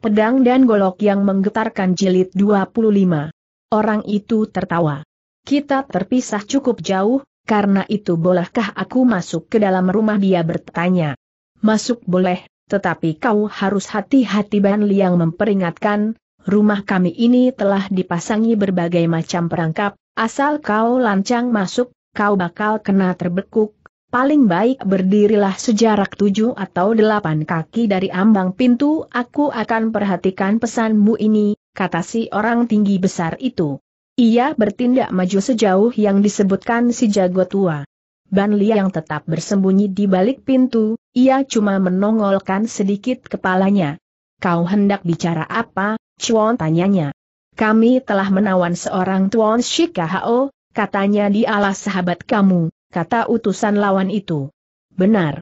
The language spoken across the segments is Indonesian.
Pedang dan golok yang menggetarkan jilid 25. Orang itu tertawa. Kita terpisah cukup jauh, karena itu bolehkah aku masuk ke dalam rumah dia bertanya. Masuk boleh, tetapi kau harus hati-hati Ban Liang memperingatkan, rumah kami ini telah dipasangi berbagai macam perangkap, asal kau lancang masuk, kau bakal kena terbekuk, paling baik berdirilah sejarak tujuh atau delapan kaki dari ambang pintu, aku akan perhatikan pesanmu ini, kata si orang tinggi besar itu. Ia bertindak maju sejauh yang disebutkan si jago tua. Ban yang tetap bersembunyi di balik pintu, ia cuma menongolkan sedikit kepalanya. Kau hendak bicara apa, Chuan tanyanya. Kami telah menawan seorang Tuan Shikahao, katanya di alas sahabat kamu kata utusan lawan itu. Benar.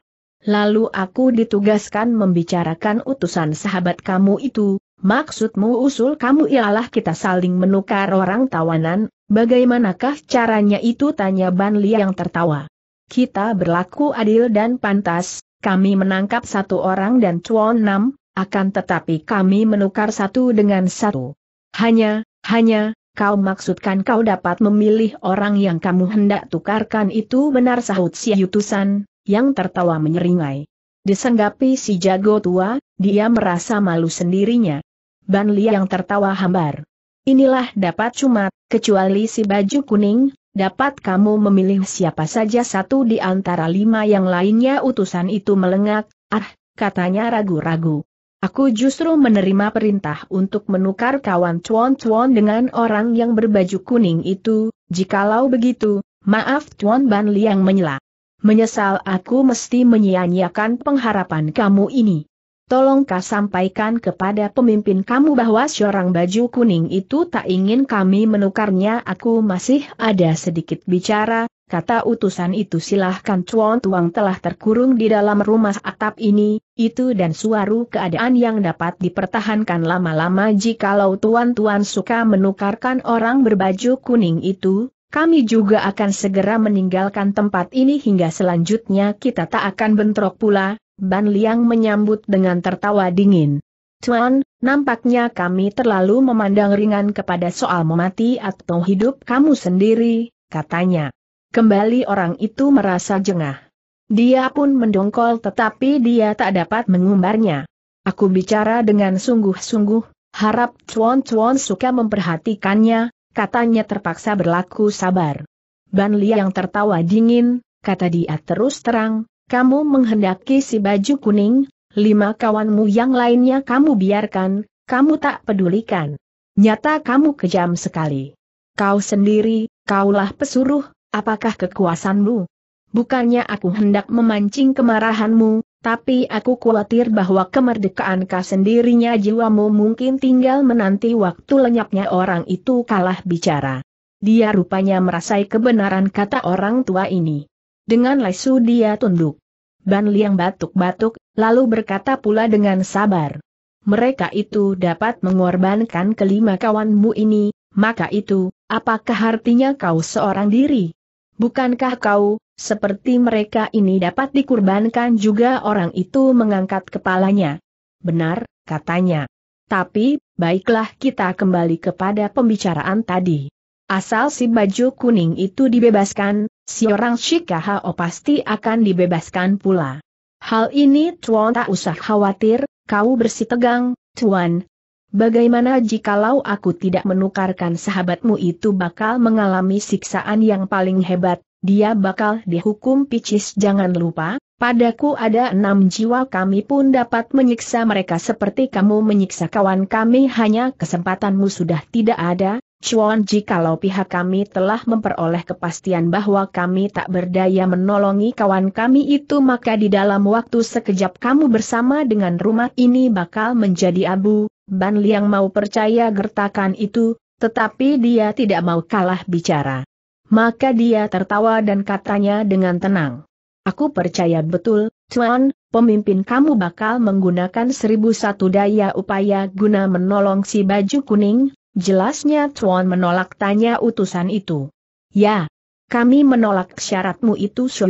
Lalu aku ditugaskan membicarakan utusan sahabat kamu itu, maksudmu usul kamu ialah kita saling menukar orang tawanan, bagaimanakah caranya itu tanya Ban Li yang tertawa. Kita berlaku adil dan pantas, kami menangkap satu orang dan cuan enam, akan tetapi kami menukar satu dengan satu. Hanya, hanya, Kau maksudkan kau dapat memilih orang yang kamu hendak tukarkan itu benar sahut si Yutusan, yang tertawa menyeringai. Disenggapi si jago tua, dia merasa malu sendirinya. Ban Li yang tertawa hambar. Inilah dapat cuma, kecuali si baju kuning, dapat kamu memilih siapa saja satu di antara lima yang lainnya utusan itu melengak, ah, katanya ragu-ragu. Aku justru menerima perintah untuk menukar kawan Tuan Tuan dengan orang yang berbaju kuning itu, jikalau begitu, maaf Tuan Ban Liang menyela. Menyesal aku mesti menyia-nyiakan pengharapan kamu ini tolong kau sampaikan kepada pemimpin kamu bahwa seorang baju kuning itu tak ingin kami menukarnya aku masih ada sedikit bicara, kata utusan itu silahkan cuan tuang telah terkurung di dalam rumah atap ini, itu dan suaru keadaan yang dapat dipertahankan lama-lama jikalau tuan-tuan suka menukarkan orang berbaju kuning itu, kami juga akan segera meninggalkan tempat ini hingga selanjutnya kita tak akan bentrok pula, Ban Liang menyambut dengan tertawa dingin. Tuan, nampaknya kami terlalu memandang ringan kepada soal memati atau hidup kamu sendiri, katanya. Kembali orang itu merasa jengah. Dia pun mendongkol tetapi dia tak dapat mengumbarnya. Aku bicara dengan sungguh-sungguh, harap cuan-cuan suka memperhatikannya, katanya terpaksa berlaku sabar. Ban Liang tertawa dingin, kata dia terus terang, kamu menghendaki si baju kuning, lima kawanmu yang lainnya kamu biarkan, kamu tak pedulikan. Nyata kamu kejam sekali. Kau sendiri, kaulah pesuruh, apakah kekuasaanmu? Bukannya aku hendak memancing kemarahanmu, tapi aku khawatir bahwa kemerdekaan kau sendirinya jiwamu mungkin tinggal menanti waktu lenyapnya orang itu kalah bicara. Dia rupanya merasai kebenaran kata orang tua ini. Dengan lesu dia tunduk. Ban Liang batuk-batuk, lalu berkata pula dengan sabar. Mereka itu dapat mengorbankan kelima kawanmu ini, maka itu, apakah artinya kau seorang diri? Bukankah kau, seperti mereka ini dapat dikurbankan juga orang itu mengangkat kepalanya? Benar, katanya. Tapi, baiklah kita kembali kepada pembicaraan tadi. Asal si baju kuning itu dibebaskan, si orang Shikahao oh pasti akan dibebaskan pula. Hal ini Tuan tak usah khawatir, kau bersih tegang, Tuan. Bagaimana jikalau aku tidak menukarkan sahabatmu itu bakal mengalami siksaan yang paling hebat, dia bakal dihukum picis jangan lupa, padaku ada enam jiwa kami pun dapat menyiksa mereka seperti kamu menyiksa kawan kami hanya kesempatanmu sudah tidak ada, Chuan kalau pihak kami telah memperoleh kepastian bahwa kami tak berdaya menolongi kawan kami itu maka di dalam waktu sekejap kamu bersama dengan rumah ini bakal menjadi abu, Ban Liang mau percaya gertakan itu, tetapi dia tidak mau kalah bicara. Maka dia tertawa dan katanya dengan tenang. Aku percaya betul, Chuan, pemimpin kamu bakal menggunakan seribu satu daya upaya guna menolong si baju kuning, Jelasnya Tuan menolak tanya utusan itu. Ya, kami menolak syaratmu itu si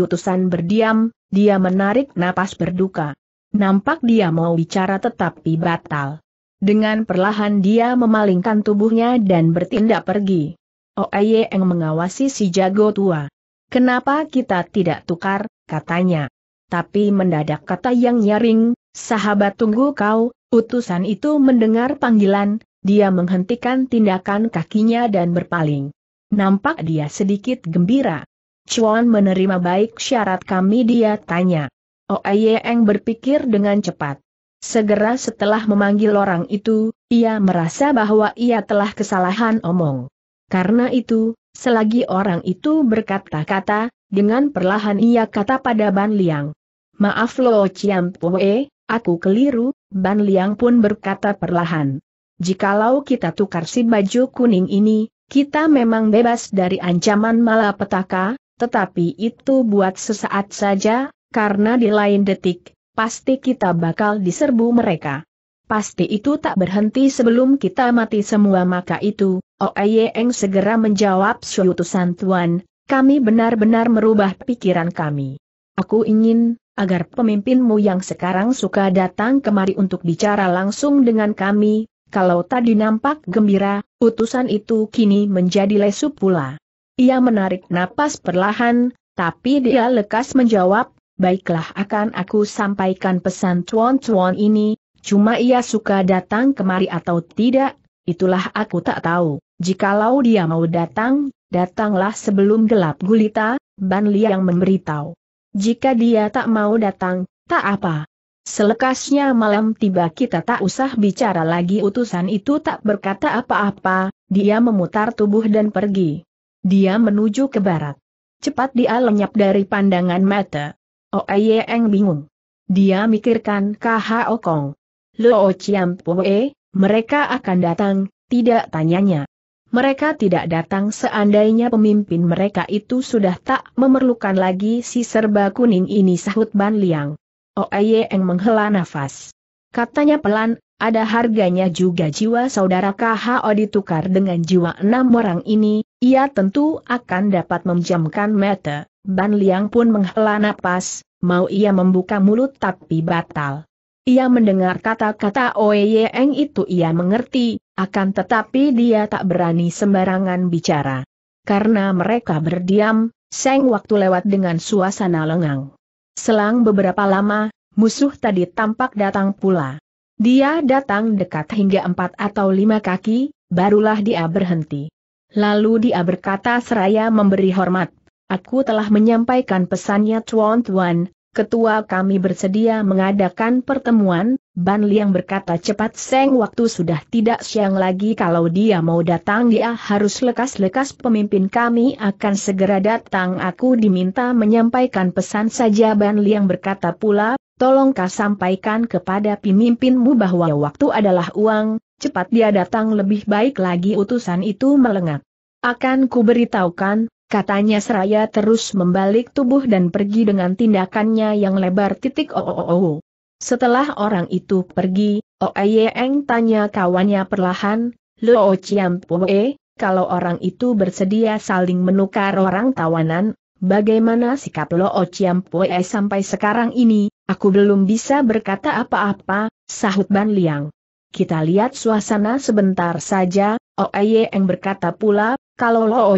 berdiam, dia menarik napas berduka. Nampak dia mau bicara tetapi batal. Dengan perlahan dia memalingkan tubuhnya dan bertindak pergi. Oh, yang mengawasi si jago tua. Kenapa kita tidak tukar, katanya. Tapi mendadak kata yang nyaring, sahabat tunggu kau, utusan itu mendengar panggilan, dia menghentikan tindakan kakinya dan berpaling. Nampak dia sedikit gembira. Chuan menerima baik syarat kami dia tanya. Oh Oeyeng berpikir dengan cepat. Segera setelah memanggil orang itu, ia merasa bahwa ia telah kesalahan omong. Karena itu, selagi orang itu berkata-kata, dengan perlahan ia kata pada Ban Liang. Maaf Lo Chiam Pue, aku keliru, Ban Liang pun berkata perlahan jikalau kita tukar si baju kuning ini, kita memang bebas dari ancaman malapetaka, tetapi itu buat sesaat saja, karena di lain detik, pasti kita bakal diserbu mereka. Pasti itu tak berhenti sebelum kita mati semua maka itu, Oeyeng oh segera menjawab syutusan Tuan, kami benar-benar merubah pikiran kami. Aku ingin, agar pemimpinmu yang sekarang suka datang kemari untuk bicara langsung dengan kami, kalau tadi nampak gembira, utusan itu kini menjadi lesu pula. Ia menarik napas perlahan, tapi dia lekas menjawab, baiklah akan aku sampaikan pesan cuan-cuan ini, cuma ia suka datang kemari atau tidak, itulah aku tak tahu. Jikalau dia mau datang, datanglah sebelum gelap gulita, Ban Liang memberitahu. Jika dia tak mau datang, tak apa. Selekasnya malam tiba kita tak usah bicara lagi utusan itu tak berkata apa-apa, dia memutar tubuh dan pergi. Dia menuju ke barat. Cepat dia lenyap dari pandangan mata. Oh Oeyeng bingung. Dia mikirkan KH Kong. Lo Chiam Pue, mereka akan datang, tidak tanyanya. Mereka tidak datang seandainya pemimpin mereka itu sudah tak memerlukan lagi si serba kuning ini sahut Ban Liang. Eng menghela nafas. Katanya pelan, ada harganya juga jiwa saudara KHO ditukar dengan jiwa enam orang ini, ia tentu akan dapat memejamkan mata. Ban Liang pun menghela nafas, mau ia membuka mulut tapi batal. Ia mendengar kata-kata Eng itu ia mengerti, akan tetapi dia tak berani sembarangan bicara. Karena mereka berdiam, Seng waktu lewat dengan suasana lengang. Selang beberapa lama, musuh tadi tampak datang pula. Dia datang dekat hingga empat atau lima kaki, barulah dia berhenti. Lalu dia berkata seraya memberi hormat, aku telah menyampaikan pesannya Tuan Tuan, Ketua kami bersedia mengadakan pertemuan, Ban Liang berkata cepat Seng waktu sudah tidak siang lagi kalau dia mau datang dia harus lekas-lekas pemimpin kami akan segera datang aku diminta menyampaikan pesan saja Ban Liang berkata pula, tolong kau sampaikan kepada pemimpinmu bahwa waktu adalah uang, cepat dia datang lebih baik lagi utusan itu melengak. Akan kuberitahukan, Katanya seraya terus membalik tubuh dan pergi dengan tindakannya yang lebar titik oh, oh, oh. Setelah orang itu pergi, Oh Oeyeng tanya kawannya perlahan, Lo Chiampue, kalau orang itu bersedia saling menukar orang tawanan, bagaimana sikap Lo Chiampue sampai sekarang ini, aku belum bisa berkata apa-apa, sahut Ban Liang. Kita lihat suasana sebentar saja, Oh, yang berkata pula, kalau Lo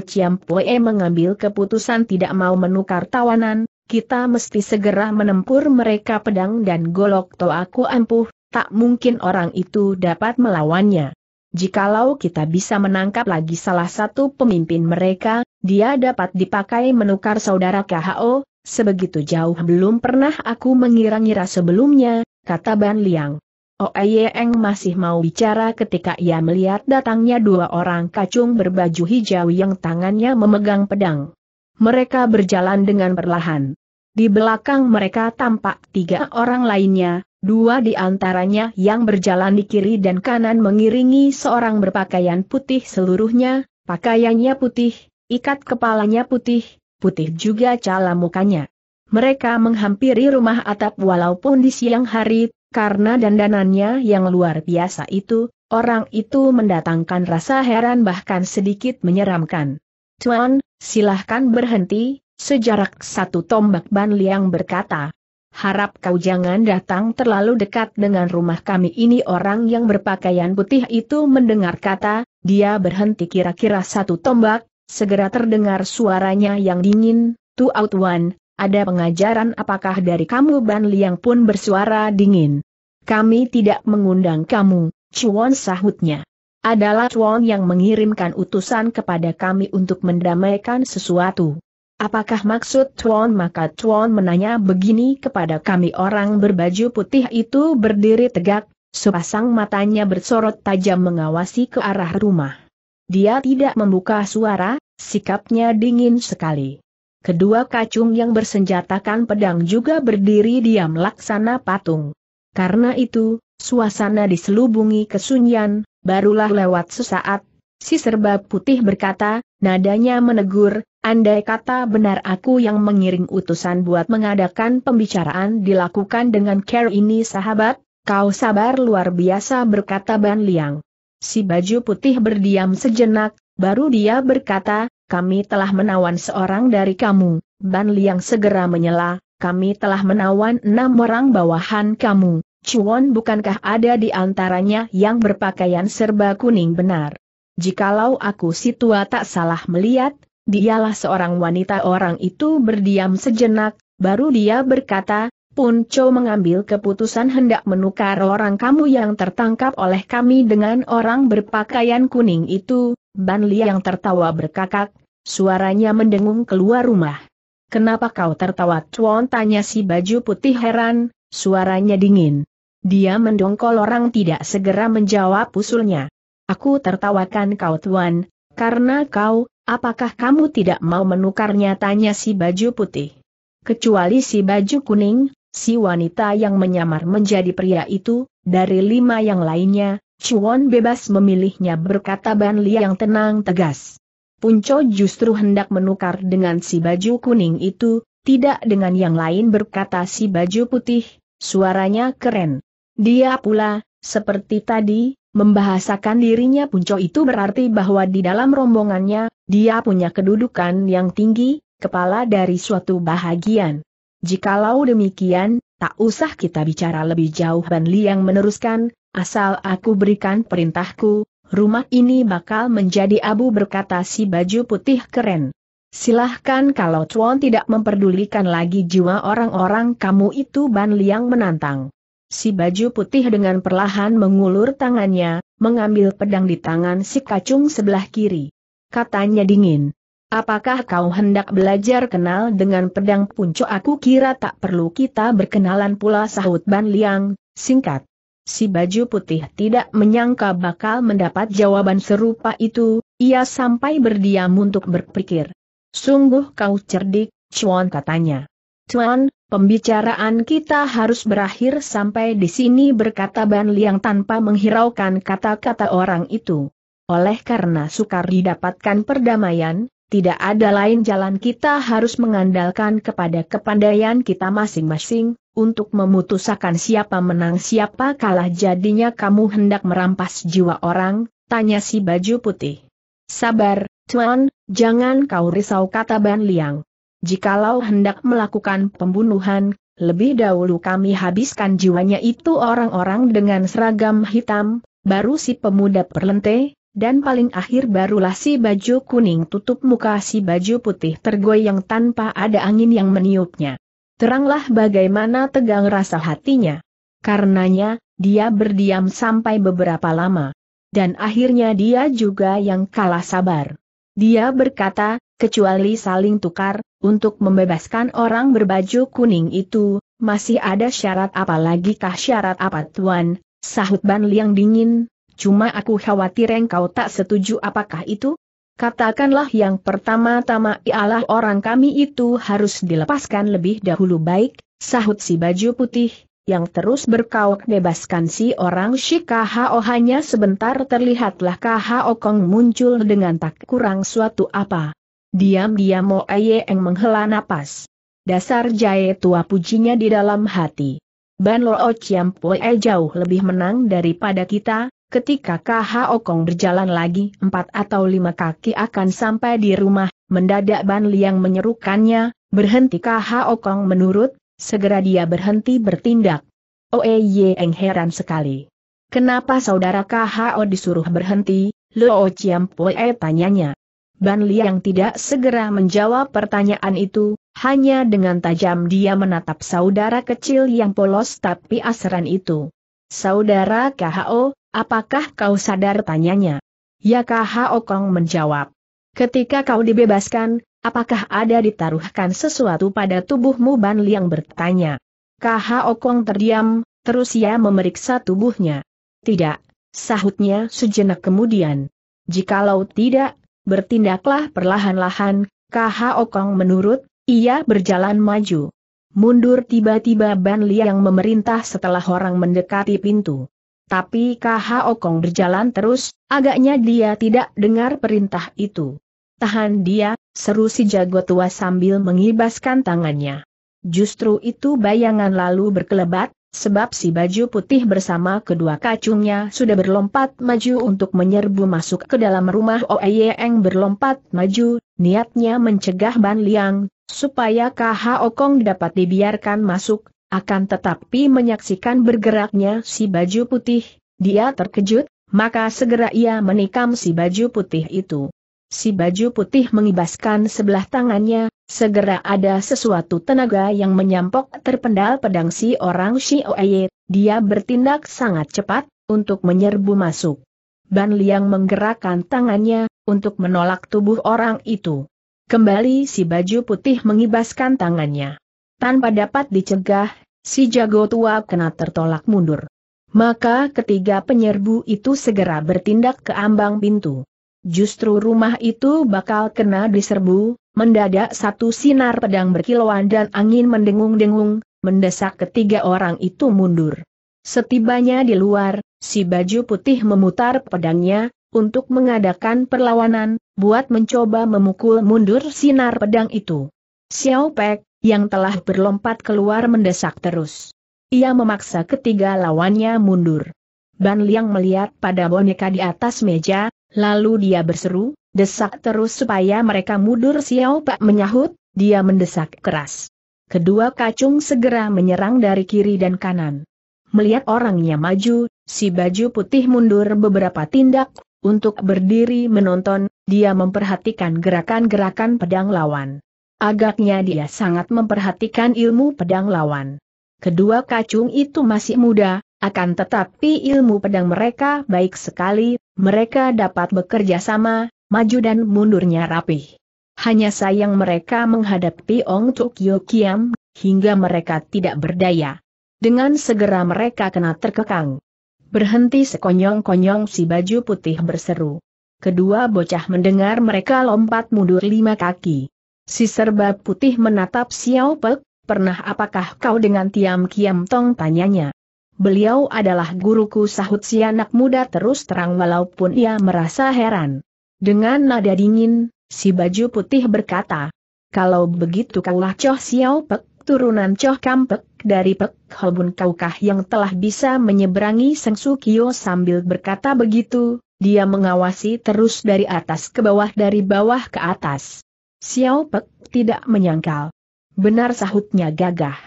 Pue mengambil keputusan tidak mau menukar tawanan, kita mesti segera menempur mereka pedang dan golok to aku ampuh, tak mungkin orang itu dapat melawannya. Jikalau kita bisa menangkap lagi salah satu pemimpin mereka, dia dapat dipakai menukar saudara KHO, sebegitu jauh belum pernah aku mengira-ngira sebelumnya, kata Ban Liang. Oeyeng oh, masih mau bicara ketika ia melihat datangnya dua orang kacung berbaju hijau yang tangannya memegang pedang. Mereka berjalan dengan perlahan. Di belakang mereka tampak tiga orang lainnya, dua di antaranya yang berjalan di kiri dan kanan mengiringi seorang berpakaian putih seluruhnya, pakaiannya putih, ikat kepalanya putih, putih juga cala mukanya. Mereka menghampiri rumah atap walaupun di siang hari, karena dandanannya yang luar biasa itu, orang itu mendatangkan rasa heran bahkan sedikit menyeramkan. Tuan, silahkan berhenti, sejarak satu tombak Ban Liang berkata. Harap kau jangan datang terlalu dekat dengan rumah kami ini orang yang berpakaian putih itu mendengar kata, dia berhenti kira-kira satu tombak, segera terdengar suaranya yang dingin, Tu Out one ada pengajaran apakah dari kamu Ban Liang pun bersuara dingin. Kami tidak mengundang kamu, Chuan sahutnya. Adalah Chuan yang mengirimkan utusan kepada kami untuk mendamaikan sesuatu. Apakah maksud Chuan maka Chuan menanya begini kepada kami orang berbaju putih itu berdiri tegak, sepasang matanya bersorot tajam mengawasi ke arah rumah. Dia tidak membuka suara, sikapnya dingin sekali kedua kacung yang bersenjatakan pedang juga berdiri diam laksana patung. Karena itu, suasana diselubungi kesunyian, barulah lewat sesaat, si serba putih berkata, nadanya menegur, andai kata benar aku yang mengiring utusan buat mengadakan pembicaraan dilakukan dengan care ini sahabat, kau sabar luar biasa berkata Ban Liang. Si baju putih berdiam sejenak, baru dia berkata, kami telah menawan seorang dari kamu, Ban Liang segera menyela, kami telah menawan enam orang bawahan kamu, Chuan bukankah ada di antaranya yang berpakaian serba kuning benar? Jikalau aku si tua tak salah melihat, dialah seorang wanita orang itu berdiam sejenak, baru dia berkata, Pun Punco mengambil keputusan hendak menukar orang kamu yang tertangkap oleh kami dengan orang berpakaian kuning itu, Ban Liang tertawa berkakak, Suaranya mendengung keluar rumah. Kenapa kau tertawa cuan tanya si baju putih heran, suaranya dingin. Dia mendongkol orang tidak segera menjawab usulnya. Aku tertawakan kau tuan, karena kau, apakah kamu tidak mau menukarnya tanya si baju putih. Kecuali si baju kuning, si wanita yang menyamar menjadi pria itu, dari lima yang lainnya, Chuan bebas memilihnya berkata Ban Li yang tenang tegas. Punco justru hendak menukar dengan si baju kuning itu, tidak dengan yang lain berkata si baju putih, suaranya keren. Dia pula, seperti tadi, membahasakan dirinya Punco itu berarti bahwa di dalam rombongannya, dia punya kedudukan yang tinggi, kepala dari suatu bahagian. Jikalau demikian, tak usah kita bicara lebih jauh Ban Liang meneruskan, asal aku berikan perintahku, rumah ini bakal menjadi abu berkata si baju putih keren. Silahkan kalau Chuan tidak memperdulikan lagi jiwa orang-orang kamu itu Ban Liang menantang. Si baju putih dengan perlahan mengulur tangannya, mengambil pedang di tangan si kacung sebelah kiri. Katanya dingin. Apakah kau hendak belajar kenal dengan pedang punco aku kira tak perlu kita berkenalan pula sahut Ban Liang, singkat. Si baju putih tidak menyangka bakal mendapat jawaban serupa itu, ia sampai berdiam untuk berpikir. Sungguh kau cerdik, Chuan katanya. Chuan, pembicaraan kita harus berakhir sampai di sini berkata Ban Liang tanpa menghiraukan kata-kata orang itu. Oleh karena sukar didapatkan perdamaian, tidak ada lain jalan kita harus mengandalkan kepada kepandaian kita masing-masing, untuk memutuskan siapa menang siapa kalah jadinya kamu hendak merampas jiwa orang, tanya si baju putih. Sabar, Tuan, jangan kau risau kata Ban Liang. Jikalau hendak melakukan pembunuhan, lebih dahulu kami habiskan jiwanya itu orang-orang dengan seragam hitam, baru si pemuda perlente, dan paling akhir barulah si baju kuning tutup muka si baju putih tergoyang tanpa ada angin yang meniupnya. Teranglah bagaimana tegang rasa hatinya. Karenanya, dia berdiam sampai beberapa lama. Dan akhirnya dia juga yang kalah sabar. Dia berkata, kecuali saling tukar, untuk membebaskan orang berbaju kuning itu, masih ada syarat apalagikah syarat apa tuan, sahut Ban Liang dingin, Cuma aku khawatir engkau tak setuju apakah itu? Katakanlah yang pertama-tama ialah orang kami itu harus dilepaskan lebih dahulu baik, sahut si baju putih, yang terus berkauk bebaskan si orang si KHO hanya sebentar terlihatlah KHO Kong muncul dengan tak kurang suatu apa. Diam-diam Mo eng menghela napas. Dasar jaya tua pujinya di dalam hati. Ban o Chiam Pue jauh lebih menang daripada kita, Ketika KH Kong berjalan lagi empat atau lima kaki akan sampai di rumah, mendadak Ban Liang menyerukannya, berhenti KH Kong menurut, segera dia berhenti bertindak. Oe Eng heran sekali. Kenapa saudara KHO disuruh berhenti, Luo Chiampue tanyanya. Ban Liang tidak segera menjawab pertanyaan itu, hanya dengan tajam dia menatap saudara kecil yang polos tapi asaran itu. Saudara KHO, Apakah kau sadar tanyanya? Ya Kaha Okong menjawab. Ketika kau dibebaskan, apakah ada ditaruhkan sesuatu pada tubuhmu Ban Liang bertanya. Kaha Okong terdiam, terus ia memeriksa tubuhnya. Tidak, sahutnya sejenak kemudian. Jikalau tidak, bertindaklah perlahan-lahan, Kaha Okong menurut, ia berjalan maju. Mundur tiba-tiba Ban Liang memerintah setelah orang mendekati pintu. Tapi KHO Kong berjalan terus, agaknya dia tidak dengar perintah itu. Tahan dia, seru si jago tua sambil mengibaskan tangannya. Justru itu bayangan lalu berkelebat, sebab si baju putih bersama kedua kacungnya sudah berlompat maju untuk menyerbu masuk ke dalam rumah Oeyeng berlompat maju, niatnya mencegah Ban Liang, supaya KHO Kong dapat dibiarkan masuk, akan tetapi menyaksikan bergeraknya si baju putih, dia terkejut, maka segera ia menikam si baju putih itu. Si baju putih mengibaskan sebelah tangannya, segera ada sesuatu tenaga yang menyampok terpendal pedang si orang Shioye, dia bertindak sangat cepat, untuk menyerbu masuk. Ban Liang menggerakkan tangannya, untuk menolak tubuh orang itu. Kembali si baju putih mengibaskan tangannya. Tanpa dapat dicegah, si jago tua kena tertolak mundur. Maka ketiga penyerbu itu segera bertindak ke ambang pintu. Justru rumah itu bakal kena diserbu, mendadak satu sinar pedang berkilauan dan angin mendengung-dengung, mendesak ketiga orang itu mundur. Setibanya di luar, si baju putih memutar pedangnya, untuk mengadakan perlawanan, buat mencoba memukul mundur sinar pedang itu. Xiao Pek, yang telah berlompat keluar mendesak terus. Ia memaksa ketiga lawannya mundur. Ban Liang melihat pada boneka di atas meja, lalu dia berseru, desak terus supaya mereka mundur Xiao Pak menyahut, dia mendesak keras. Kedua kacung segera menyerang dari kiri dan kanan. Melihat orangnya maju, si baju putih mundur beberapa tindak, untuk berdiri menonton, dia memperhatikan gerakan-gerakan pedang lawan. Agaknya dia sangat memperhatikan ilmu pedang lawan. Kedua kacung itu masih muda, akan tetapi ilmu pedang mereka baik sekali, mereka dapat bekerja sama, maju dan mundurnya rapih. Hanya sayang mereka menghadapi Ong Tuk Yo Kiam, hingga mereka tidak berdaya. Dengan segera mereka kena terkekang. Berhenti sekonyong-konyong si baju putih berseru. Kedua bocah mendengar mereka lompat mundur lima kaki. Si serba putih menatap Xiao Pek, pernah apakah kau dengan Tiam Kiam Tong tanyanya. Beliau adalah guruku sahut si anak muda terus terang walaupun ia merasa heran. Dengan nada dingin, si baju putih berkata, kalau begitu kaulah Choh Xiao Pek, turunan Choh Kampek dari Pek Holbun kaukah yang telah bisa menyeberangi Seng Kyo sambil berkata begitu, dia mengawasi terus dari atas ke bawah dari bawah ke atas. Xiao Pek tidak menyangkal. Benar sahutnya gagah.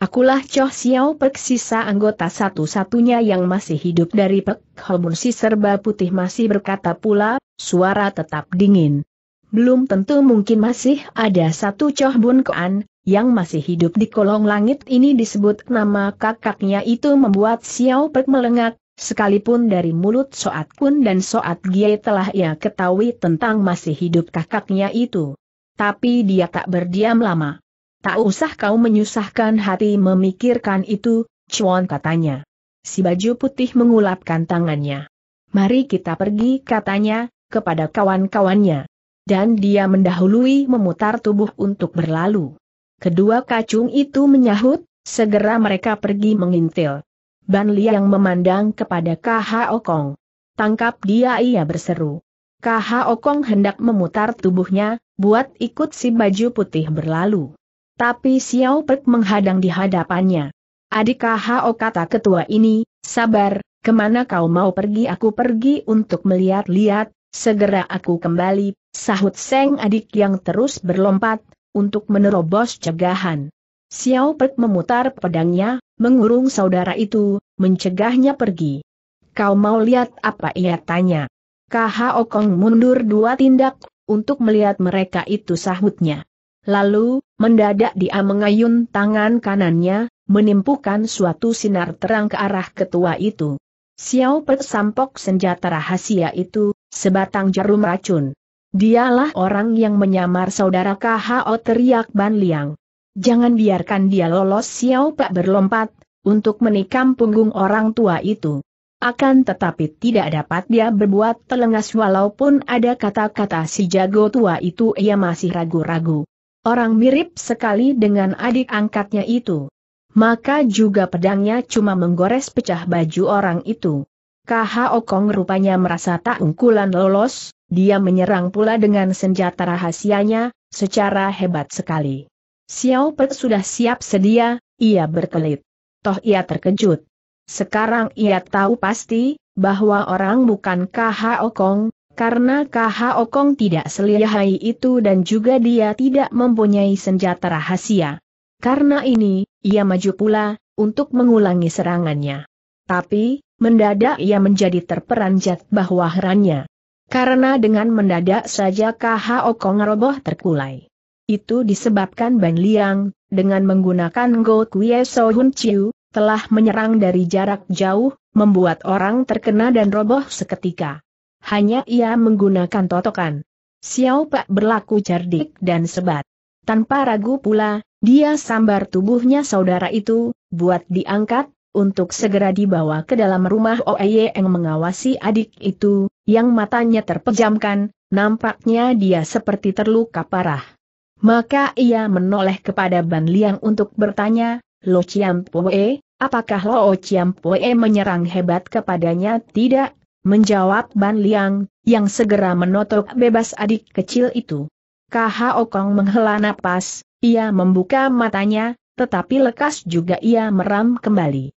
Akulah Choh Xiao Pek sisa anggota satu-satunya yang masih hidup dari Pek Holmun si serba putih masih berkata pula, suara tetap dingin. Belum tentu mungkin masih ada satu Choh Bun Koan, yang masih hidup di kolong langit ini disebut nama kakaknya itu membuat Xiao Pek melengak, Sekalipun dari mulut Soat Kun dan Soat Gie telah ia ketahui tentang masih hidup kakaknya itu tapi dia tak berdiam lama. Tak usah kau menyusahkan hati memikirkan itu, Chuan katanya. Si baju putih mengulapkan tangannya. Mari kita pergi katanya, kepada kawan-kawannya. Dan dia mendahului memutar tubuh untuk berlalu. Kedua kacung itu menyahut, segera mereka pergi mengintil. Ban Liang memandang kepada KH Okong. Tangkap dia ia berseru. KH Okong hendak memutar tubuhnya, buat ikut si baju putih berlalu. Tapi Xiao Pek menghadang di hadapannya. Adik KHO kata ketua ini, sabar, kemana kau mau pergi aku pergi untuk melihat-lihat, segera aku kembali, sahut Seng adik yang terus berlompat, untuk menerobos cegahan. Xiao Pek memutar pedangnya, mengurung saudara itu, mencegahnya pergi. Kau mau lihat apa ia tanya. KHO Kong mundur dua tindak, untuk melihat mereka itu sahutnya. Lalu, mendadak dia mengayun tangan kanannya, menimpukan suatu sinar terang ke arah ketua itu. Xiao Pet sampok senjata rahasia itu, sebatang jarum racun. Dialah orang yang menyamar saudara KHO teriak Ban Liang. Jangan biarkan dia lolos Xiao Pak berlompat, untuk menikam punggung orang tua itu. Akan tetapi tidak dapat dia berbuat telengas walaupun ada kata-kata si jago tua itu ia masih ragu-ragu. Orang mirip sekali dengan adik angkatnya itu. Maka juga pedangnya cuma menggores pecah baju orang itu. KH Okong rupanya merasa tak ungkulan lolos, dia menyerang pula dengan senjata rahasianya, secara hebat sekali. Xiao Pet sudah siap sedia, ia berkelit. Toh ia terkejut sekarang ia tahu pasti, bahwa orang bukan KH Okong, karena KH Okong tidak selihai itu dan juga dia tidak mempunyai senjata rahasia. Karena ini, ia maju pula, untuk mengulangi serangannya. Tapi, mendadak ia menjadi terperanjat bahwa herannya. Karena dengan mendadak saja KH Okong roboh terkulai. Itu disebabkan Ban Liang, dengan menggunakan Go Kue So Hun Chiu, telah menyerang dari jarak jauh, membuat orang terkena dan roboh seketika. Hanya ia menggunakan totokan. Xiao Pak berlaku cerdik dan sebat. Tanpa ragu pula, dia sambar tubuhnya saudara itu, buat diangkat, untuk segera dibawa ke dalam rumah Oeye yang mengawasi adik itu, yang matanya terpejamkan, nampaknya dia seperti terluka parah. Maka ia menoleh kepada Ban Liang untuk bertanya, Lo Chiampoe, apakah Lo Chiampoe menyerang hebat kepadanya? Tidak, menjawab Ban Liang, yang segera menotok bebas adik kecil itu. KHO Kong menghela napas, ia membuka matanya, tetapi lekas juga ia meram kembali.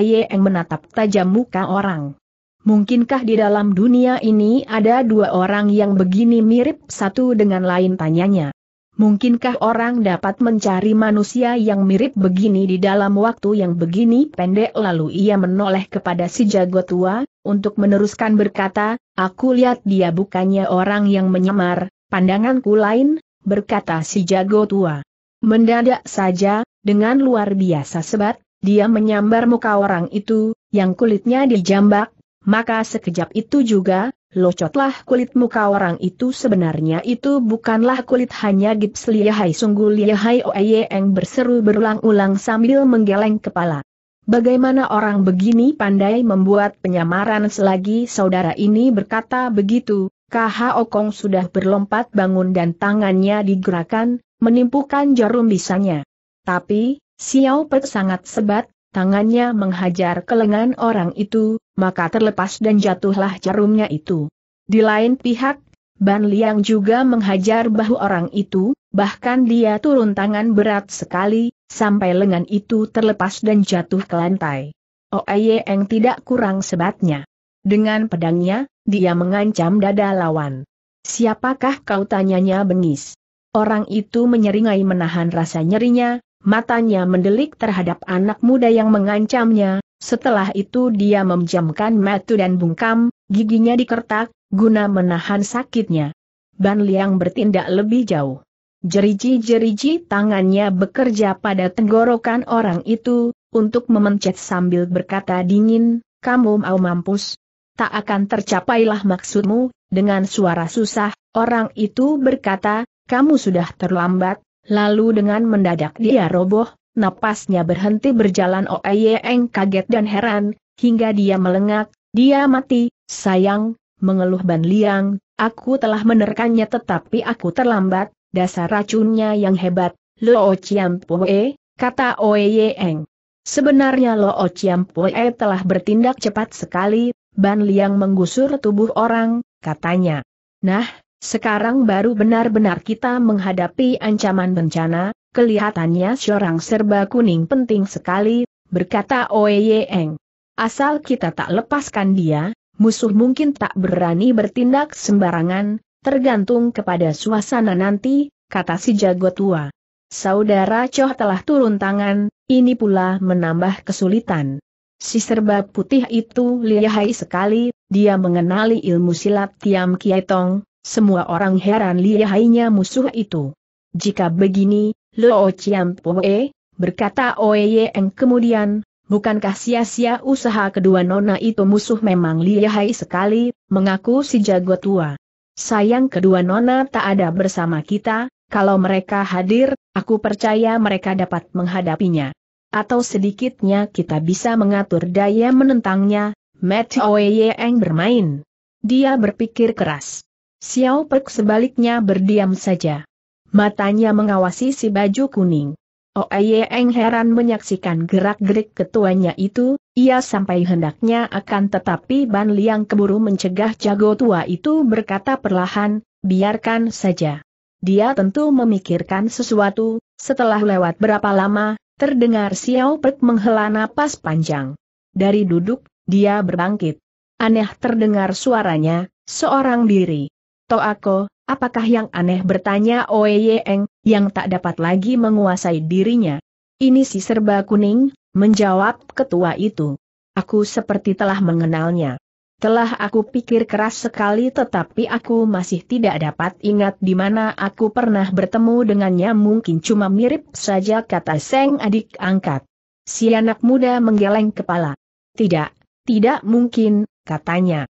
yang menatap tajam muka orang. Mungkinkah di dalam dunia ini ada dua orang yang begini mirip satu dengan lain tanyanya? Mungkinkah orang dapat mencari manusia yang mirip begini di dalam waktu yang begini pendek lalu ia menoleh kepada si jago tua, untuk meneruskan berkata, aku lihat dia bukannya orang yang menyamar, pandanganku lain, berkata si jago tua. Mendadak saja, dengan luar biasa sebat, dia menyambar muka orang itu, yang kulitnya dijambak, maka sekejap itu juga, locotlah kulit muka orang itu sebenarnya itu bukanlah kulit hanya gips liahai sungguh liahai Oeyeng berseru berulang-ulang sambil menggeleng kepala. Bagaimana orang begini pandai membuat penyamaran selagi saudara ini berkata begitu, KH Okong sudah berlompat bangun dan tangannya digerakkan, menimpukan jarum bisanya. Tapi, Xiao Pet sangat sebat, tangannya menghajar ke lengan orang itu, maka terlepas dan jatuhlah jarumnya itu. Di lain pihak, Ban Liang juga menghajar bahu orang itu, bahkan dia turun tangan berat sekali, sampai lengan itu terlepas dan jatuh ke lantai. Oeyeng tidak kurang sebatnya. Dengan pedangnya, dia mengancam dada lawan. Siapakah kau tanyanya bengis? Orang itu menyeringai menahan rasa nyerinya, matanya mendelik terhadap anak muda yang mengancamnya, setelah itu dia memjamkan matu dan bungkam, giginya dikertak, guna menahan sakitnya. Ban Liang bertindak lebih jauh. Jeriji-jeriji tangannya bekerja pada tenggorokan orang itu, untuk memencet sambil berkata dingin, kamu mau mampus. Tak akan tercapailah maksudmu, dengan suara susah, orang itu berkata, kamu sudah terlambat, Lalu dengan mendadak dia roboh, napasnya berhenti berjalan Oeyeng kaget dan heran, hingga dia melengak, dia mati, sayang, mengeluh Ban Liang, aku telah menerkannya tetapi aku terlambat, dasar racunnya yang hebat, Lo Chiam Pue, kata Oeyeng. Sebenarnya Lo Chiam Pue telah bertindak cepat sekali, Ban Liang menggusur tubuh orang, katanya. Nah, sekarang baru benar-benar kita menghadapi ancaman bencana, kelihatannya seorang serba kuning penting sekali, berkata Oye Eng. Asal kita tak lepaskan dia, musuh mungkin tak berani bertindak sembarangan, tergantung kepada suasana nanti, kata si jago tua. Saudara Choh telah turun tangan, ini pula menambah kesulitan. Si serba putih itu lihai sekali, dia mengenali ilmu silat Tiam Kietong, semua orang heran lihainya musuh itu. Jika begini, Lo Chiam Poe, berkata Oe Eng kemudian, bukankah sia-sia usaha kedua nona itu musuh memang lihai sekali, mengaku si jago tua. Sayang kedua nona tak ada bersama kita, kalau mereka hadir, aku percaya mereka dapat menghadapinya. Atau sedikitnya kita bisa mengatur daya menentangnya, Matt Oe Eng bermain. Dia berpikir keras. Xiao Pek sebaliknya berdiam saja. Matanya mengawasi si baju kuning. Oeye Eng heran menyaksikan gerak-gerik ketuanya itu, ia sampai hendaknya akan tetapi Ban Liang keburu mencegah jago tua itu berkata perlahan, biarkan saja. Dia tentu memikirkan sesuatu, setelah lewat berapa lama, terdengar Xiao Pek menghela napas panjang. Dari duduk, dia berbangkit. Aneh terdengar suaranya, seorang diri. Toako, apakah yang aneh bertanya Oe yang tak dapat lagi menguasai dirinya. Ini si serba kuning, menjawab ketua itu. Aku seperti telah mengenalnya. Telah aku pikir keras sekali tetapi aku masih tidak dapat ingat di mana aku pernah bertemu dengannya mungkin cuma mirip saja kata Seng adik angkat. Si anak muda menggeleng kepala. Tidak, tidak mungkin, katanya.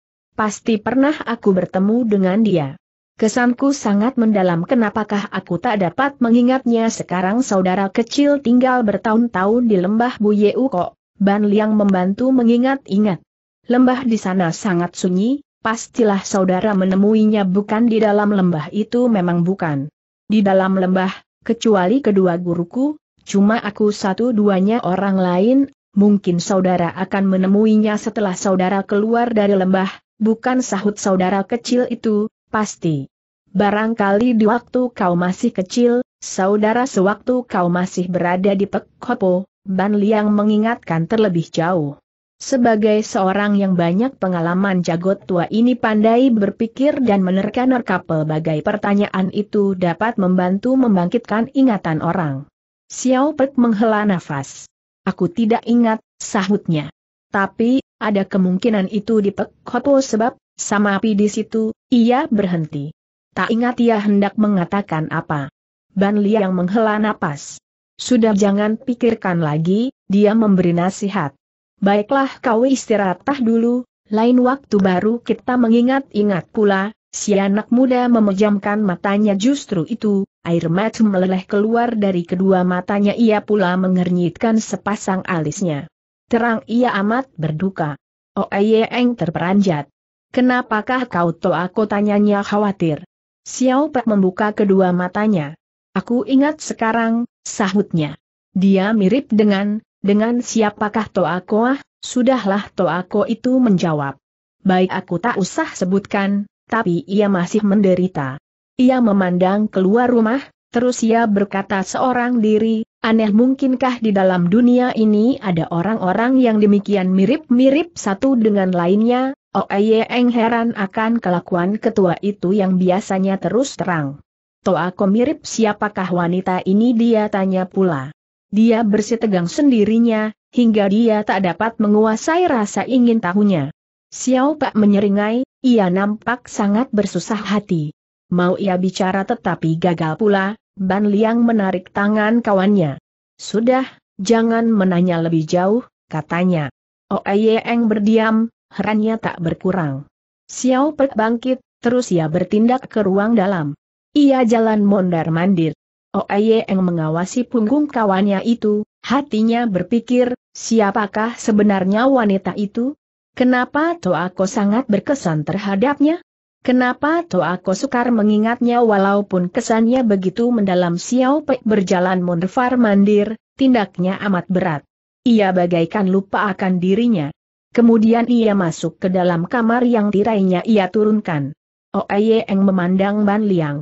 Pasti pernah aku bertemu dengan dia. Kesanku sangat mendalam kenapakah aku tak dapat mengingatnya sekarang saudara kecil tinggal bertahun-tahun di lembah Buyeu Uko, Ban Liang membantu mengingat-ingat. Lembah di sana sangat sunyi, pastilah saudara menemuinya bukan di dalam lembah itu memang bukan. Di dalam lembah, kecuali kedua guruku, cuma aku satu-duanya orang lain, mungkin saudara akan menemuinya setelah saudara keluar dari lembah, Bukan sahut saudara kecil itu, pasti. Barangkali di waktu kau masih kecil, saudara sewaktu kau masih berada di Pekopo, Ban Liang mengingatkan terlebih jauh. Sebagai seorang yang banyak pengalaman jagot tua ini pandai berpikir dan menerka-nerka pelbagai pertanyaan itu dapat membantu membangkitkan ingatan orang. Xiao Pek menghela nafas. Aku tidak ingat, sahutnya. Tapi, ada kemungkinan itu di Pekopo oh, sebab, sama api di situ, ia berhenti. Tak ingat ia hendak mengatakan apa. Ban Liang menghela napas. Sudah jangan pikirkan lagi, dia memberi nasihat. Baiklah kau istirahatlah dulu, lain waktu baru kita mengingat-ingat pula, si anak muda memejamkan matanya justru itu, air mata meleleh keluar dari kedua matanya ia pula mengernyitkan sepasang alisnya. Terang ia amat berduka. Oh Oeyeng terperanjat. Kenapakah kau to aku tanyanya khawatir. Xiao Pe membuka kedua matanya. Aku ingat sekarang, sahutnya. Dia mirip dengan, dengan siapakah to aku ah, sudahlah to aku itu menjawab. Baik aku tak usah sebutkan, tapi ia masih menderita. Ia memandang keluar rumah, Terus ia berkata seorang diri, aneh mungkinkah di dalam dunia ini ada orang-orang yang demikian mirip-mirip satu dengan lainnya, Oh iya, Eng heran akan kelakuan ketua itu yang biasanya terus terang. aku mirip siapakah wanita ini dia tanya pula. Dia bersitegang sendirinya, hingga dia tak dapat menguasai rasa ingin tahunya. Xiao Pak menyeringai, ia nampak sangat bersusah hati. Mau ia bicara tetapi gagal pula, Ban Liang menarik tangan kawannya. Sudah, jangan menanya lebih jauh, katanya. Oeyeng oh, berdiam, herannya tak berkurang. Xiao Pek bangkit, terus ia bertindak ke ruang dalam. Ia jalan mondar-mandir. Oeyeng oh, mengawasi punggung kawannya itu, hatinya berpikir, siapakah sebenarnya wanita itu? Kenapa Toako sangat berkesan terhadapnya? Kenapa Toako sukar mengingatnya walaupun kesannya begitu mendalam Xiao Pei berjalan mundar mandir, tindaknya amat berat. Ia bagaikan lupa akan dirinya. Kemudian ia masuk ke dalam kamar yang tirainya ia turunkan. Oeye oh, Eng memandang Ban Liang.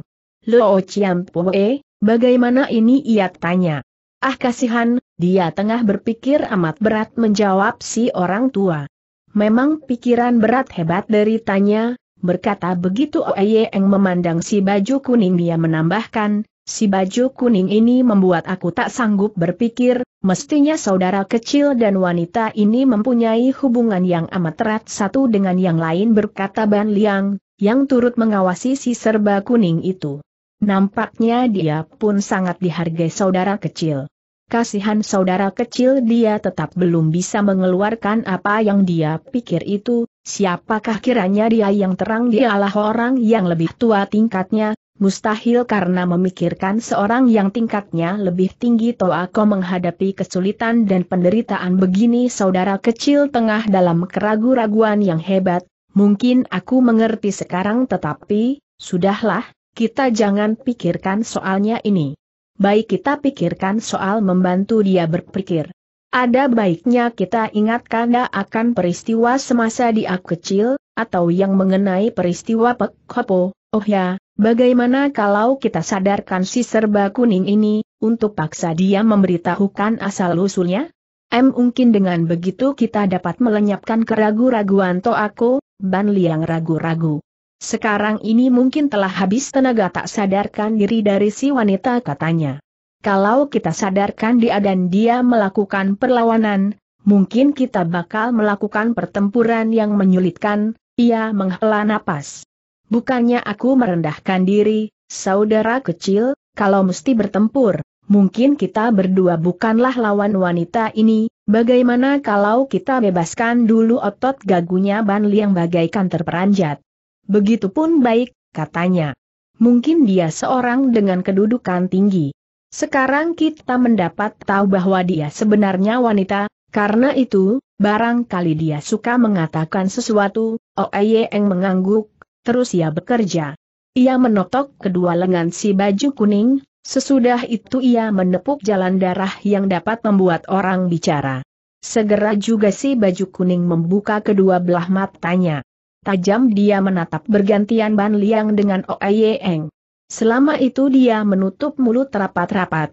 Luo Chiam eh, bagaimana ini ia tanya. Ah kasihan, dia tengah berpikir amat berat menjawab si orang tua. Memang pikiran berat hebat dari tanya, Berkata begitu Oeyeng memandang si baju kuning dia menambahkan, si baju kuning ini membuat aku tak sanggup berpikir, mestinya saudara kecil dan wanita ini mempunyai hubungan yang amat erat satu dengan yang lain berkata Ban Liang, yang turut mengawasi si serba kuning itu. Nampaknya dia pun sangat dihargai saudara kecil. Kasihan saudara kecil dia tetap belum bisa mengeluarkan apa yang dia pikir itu, Siapakah kiranya dia yang terang dialah orang yang lebih tua tingkatnya, mustahil karena memikirkan seorang yang tingkatnya lebih tinggi Kau menghadapi kesulitan dan penderitaan begini saudara kecil tengah dalam keragu-raguan yang hebat, mungkin aku mengerti sekarang tetapi, sudahlah, kita jangan pikirkan soalnya ini. Baik kita pikirkan soal membantu dia berpikir. Ada baiknya kita ingatkan kanda akan peristiwa semasa di aku kecil, atau yang mengenai peristiwa pekopo, oh ya, bagaimana kalau kita sadarkan si serba kuning ini, untuk paksa dia memberitahukan asal-usulnya? M mungkin dengan begitu kita dapat melenyapkan keragu-raguan aku, Ban Liang ragu-ragu. Sekarang ini mungkin telah habis tenaga tak sadarkan diri dari si wanita katanya. Kalau kita sadarkan dia dan dia melakukan perlawanan, mungkin kita bakal melakukan pertempuran yang menyulitkan, ia menghela napas. Bukannya aku merendahkan diri, saudara kecil, kalau mesti bertempur, mungkin kita berdua bukanlah lawan wanita ini, bagaimana kalau kita bebaskan dulu otot gagunya Banli yang bagaikan terperanjat. Begitupun baik, katanya. Mungkin dia seorang dengan kedudukan tinggi. Sekarang kita mendapat tahu bahwa dia sebenarnya wanita, karena itu, barangkali dia suka mengatakan sesuatu, oh, yang mengangguk, terus ia bekerja. Ia menotok kedua lengan si baju kuning, sesudah itu ia menepuk jalan darah yang dapat membuat orang bicara. Segera juga si baju kuning membuka kedua belah matanya. Tajam dia menatap bergantian Ban Liang dengan Oeyeng. Oh, Selama itu dia menutup mulut rapat-rapat.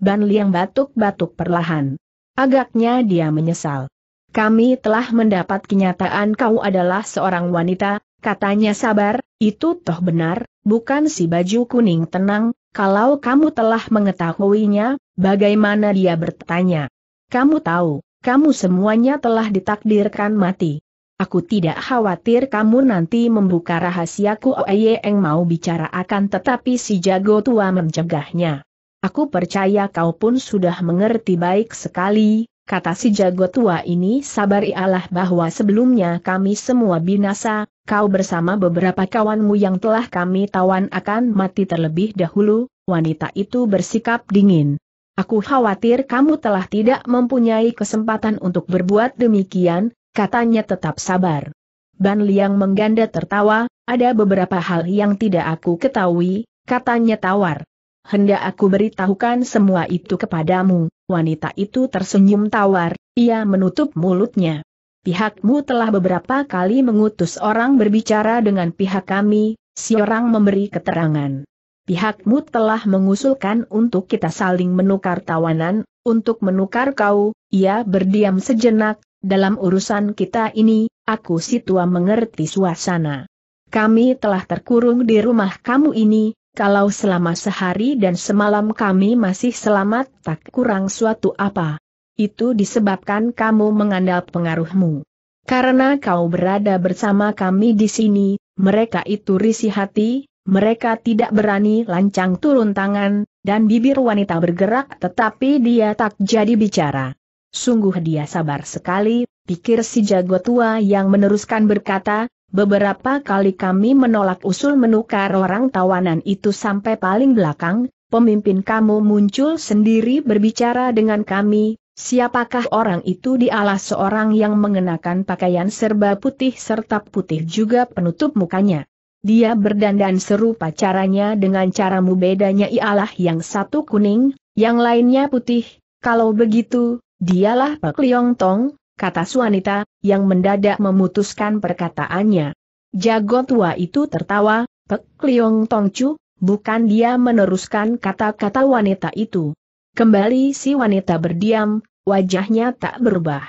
Ban Liang batuk-batuk perlahan. Agaknya dia menyesal. Kami telah mendapat kenyataan kau adalah seorang wanita, katanya sabar, itu toh benar, bukan si baju kuning tenang, kalau kamu telah mengetahuinya, bagaimana dia bertanya. Kamu tahu, kamu semuanya telah ditakdirkan mati. Aku tidak khawatir kamu nanti membuka rahasiaku Oeyeng oh, mau bicara akan tetapi si jago tua mencegahnya. Aku percaya kau pun sudah mengerti baik sekali, kata si jago tua ini sabar ialah bahwa sebelumnya kami semua binasa, kau bersama beberapa kawanmu yang telah kami tawan akan mati terlebih dahulu, wanita itu bersikap dingin. Aku khawatir kamu telah tidak mempunyai kesempatan untuk berbuat demikian, katanya tetap sabar. Ban Liang mengganda tertawa, ada beberapa hal yang tidak aku ketahui, katanya tawar. Hendak aku beritahukan semua itu kepadamu, wanita itu tersenyum tawar, ia menutup mulutnya. Pihakmu telah beberapa kali mengutus orang berbicara dengan pihak kami, si orang memberi keterangan. Pihakmu telah mengusulkan untuk kita saling menukar tawanan, untuk menukar kau, ia berdiam sejenak, dalam urusan kita ini, aku si tua mengerti suasana. Kami telah terkurung di rumah kamu ini, kalau selama sehari dan semalam kami masih selamat tak kurang suatu apa. Itu disebabkan kamu mengandalkan pengaruhmu. Karena kau berada bersama kami di sini, mereka itu risih hati, mereka tidak berani lancang turun tangan, dan bibir wanita bergerak tetapi dia tak jadi bicara. Sungguh dia sabar sekali, pikir si jago tua yang meneruskan berkata, beberapa kali kami menolak usul menukar orang tawanan itu sampai paling belakang, pemimpin kamu muncul sendiri berbicara dengan kami, siapakah orang itu di dialah seorang yang mengenakan pakaian serba putih serta putih juga penutup mukanya. Dia berdandan serupa caranya dengan caramu bedanya ialah yang satu kuning, yang lainnya putih, kalau begitu, Dialah Pak Liong Tong, kata wanita, yang mendadak memutuskan perkataannya. Jago tua itu tertawa, Pak Liong Tong Chu, bukan dia meneruskan kata-kata wanita itu. Kembali si wanita berdiam, wajahnya tak berubah.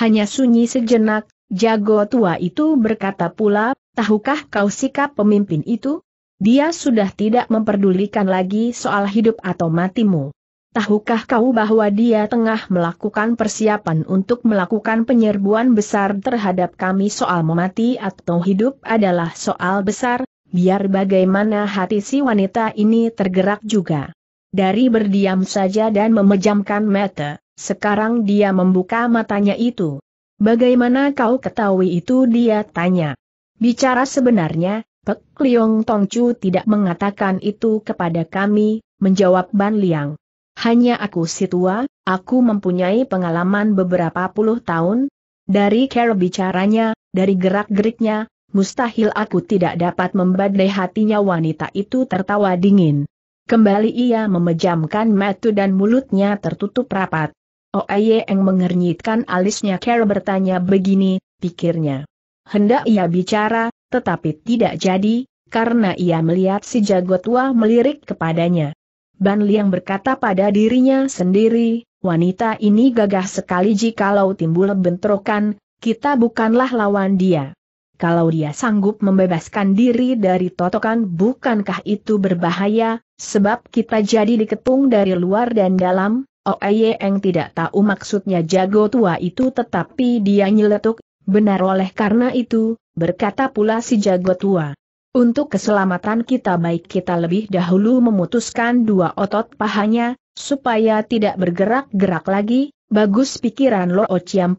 Hanya sunyi sejenak, jago tua itu berkata pula, tahukah kau sikap pemimpin itu? Dia sudah tidak memperdulikan lagi soal hidup atau matimu. Tahukah kau bahwa dia tengah melakukan persiapan untuk melakukan penyerbuan besar terhadap kami soal memati atau hidup adalah soal besar, biar bagaimana hati si wanita ini tergerak juga. Dari berdiam saja dan memejamkan mata, sekarang dia membuka matanya itu. Bagaimana kau ketahui itu dia tanya. Bicara sebenarnya, Pek Liong Tongcu tidak mengatakan itu kepada kami, menjawab Ban Liang. Hanya aku si tua, aku mempunyai pengalaman beberapa puluh tahun, dari cara bicaranya, dari gerak-geriknya, mustahil aku tidak dapat membadai hatinya wanita itu tertawa dingin. Kembali ia memejamkan mata dan mulutnya tertutup rapat. Oh, yang mengernyitkan alisnya Cara bertanya begini, pikirnya. Hendak ia bicara, tetapi tidak jadi, karena ia melihat si jago tua melirik kepadanya. Ban Liang berkata pada dirinya sendiri, wanita ini gagah sekali jikalau timbul bentrokan, kita bukanlah lawan dia. Kalau dia sanggup membebaskan diri dari totokan bukankah itu berbahaya, sebab kita jadi diketung dari luar dan dalam, Oh Oeyeng tidak tahu maksudnya jago tua itu tetapi dia nyeletuk, benar oleh karena itu, berkata pula si jago tua. Untuk keselamatan kita baik kita lebih dahulu memutuskan dua otot pahanya, supaya tidak bergerak-gerak lagi, bagus pikiran Lo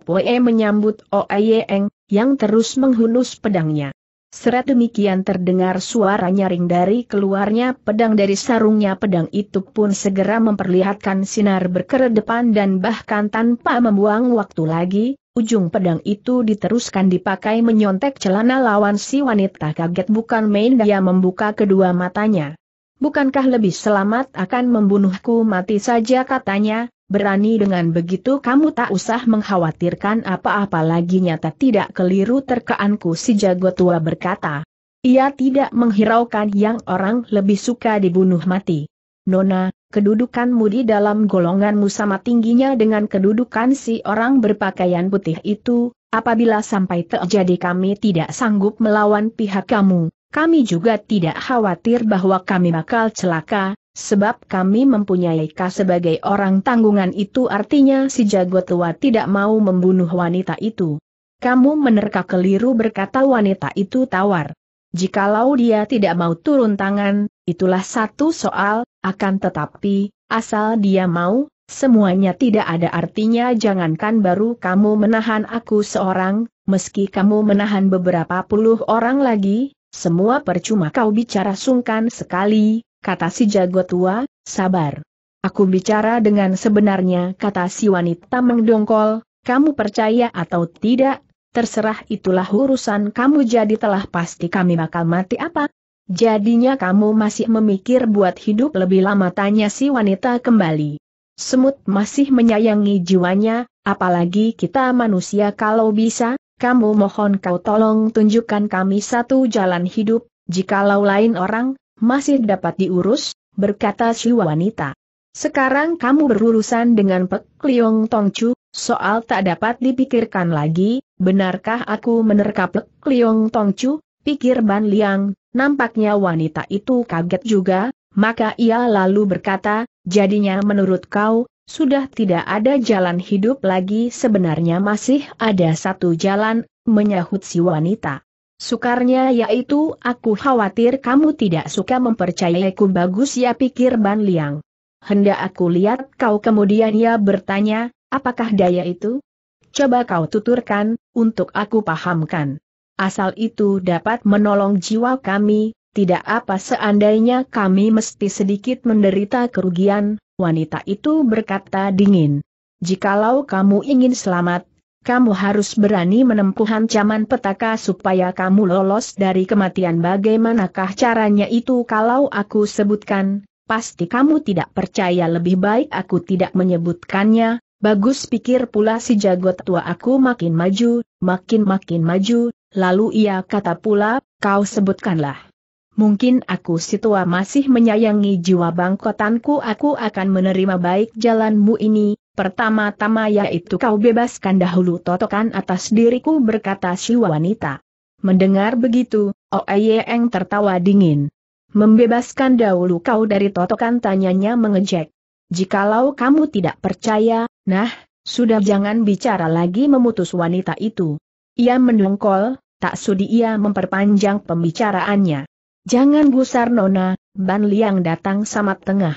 Poe menyambut Oeyeng, yang terus menghunus pedangnya. Serat demikian terdengar suara nyaring dari keluarnya pedang dari sarungnya pedang itu pun segera memperlihatkan sinar berkeredepan dan bahkan tanpa membuang waktu lagi, Ujung pedang itu diteruskan dipakai menyontek celana lawan si wanita kaget bukan main dia membuka kedua matanya. Bukankah lebih selamat akan membunuhku mati saja katanya, berani dengan begitu kamu tak usah mengkhawatirkan apa-apa lagi nyata tidak keliru terkaanku si jago tua berkata. Ia tidak menghiraukan yang orang lebih suka dibunuh mati. Nona, kedudukanmu di dalam golonganmu sama tingginya dengan kedudukan si orang berpakaian putih itu, apabila sampai terjadi kami tidak sanggup melawan pihak kamu, kami juga tidak khawatir bahwa kami bakal celaka, sebab kami mempunyai Ka sebagai orang tanggungan itu artinya si jago tua tidak mau membunuh wanita itu. Kamu menerka keliru berkata wanita itu tawar. Jikalau dia tidak mau turun tangan, itulah satu soal, akan tetapi, asal dia mau, semuanya tidak ada artinya jangankan baru kamu menahan aku seorang, meski kamu menahan beberapa puluh orang lagi, semua percuma kau bicara sungkan sekali, kata si jago tua, sabar. Aku bicara dengan sebenarnya kata si wanita mengdongkol, kamu percaya atau tidak, terserah itulah urusan kamu jadi telah pasti kami bakal mati apa? Jadinya kamu masih memikir buat hidup lebih lama tanya si wanita kembali. Semut masih menyayangi jiwanya, apalagi kita manusia kalau bisa, kamu mohon kau tolong tunjukkan kami satu jalan hidup, jikalau lain orang, masih dapat diurus, berkata si wanita. Sekarang kamu berurusan dengan Pek Liong Tongcu, soal tak dapat dipikirkan lagi, benarkah aku menerka Pek Liong Tongcu, pikir Ban Liang, nampaknya wanita itu kaget juga, maka ia lalu berkata, jadinya menurut kau, sudah tidak ada jalan hidup lagi sebenarnya masih ada satu jalan, menyahut si wanita. Sukarnya yaitu aku khawatir kamu tidak suka mempercayai mempercayaiku bagus ya pikir Ban Liang. Hendak aku lihat kau kemudian ia bertanya, apakah daya itu? Coba kau tuturkan, untuk aku pahamkan asal itu dapat menolong jiwa kami, tidak apa seandainya kami mesti sedikit menderita kerugian, wanita itu berkata dingin. Jikalau kamu ingin selamat, kamu harus berani menempuh ancaman petaka supaya kamu lolos dari kematian bagaimanakah caranya itu kalau aku sebutkan, pasti kamu tidak percaya lebih baik aku tidak menyebutkannya, bagus pikir pula si jago tua aku makin maju, makin-makin maju, lalu ia kata pula, kau sebutkanlah. Mungkin aku situa masih menyayangi jiwa bangkotanku aku akan menerima baik jalanmu ini, pertama-tama yaitu kau bebaskan dahulu totokan atas diriku berkata si wanita. Mendengar begitu, Oeyeng oh tertawa dingin. Membebaskan dahulu kau dari totokan tanyanya mengejek. Jikalau kamu tidak percaya, nah, sudah jangan bicara lagi memutus wanita itu. Ia mendongkol, tak sudi ia memperpanjang pembicaraannya. Jangan gusar Nona, Ban Liang datang sama tengah.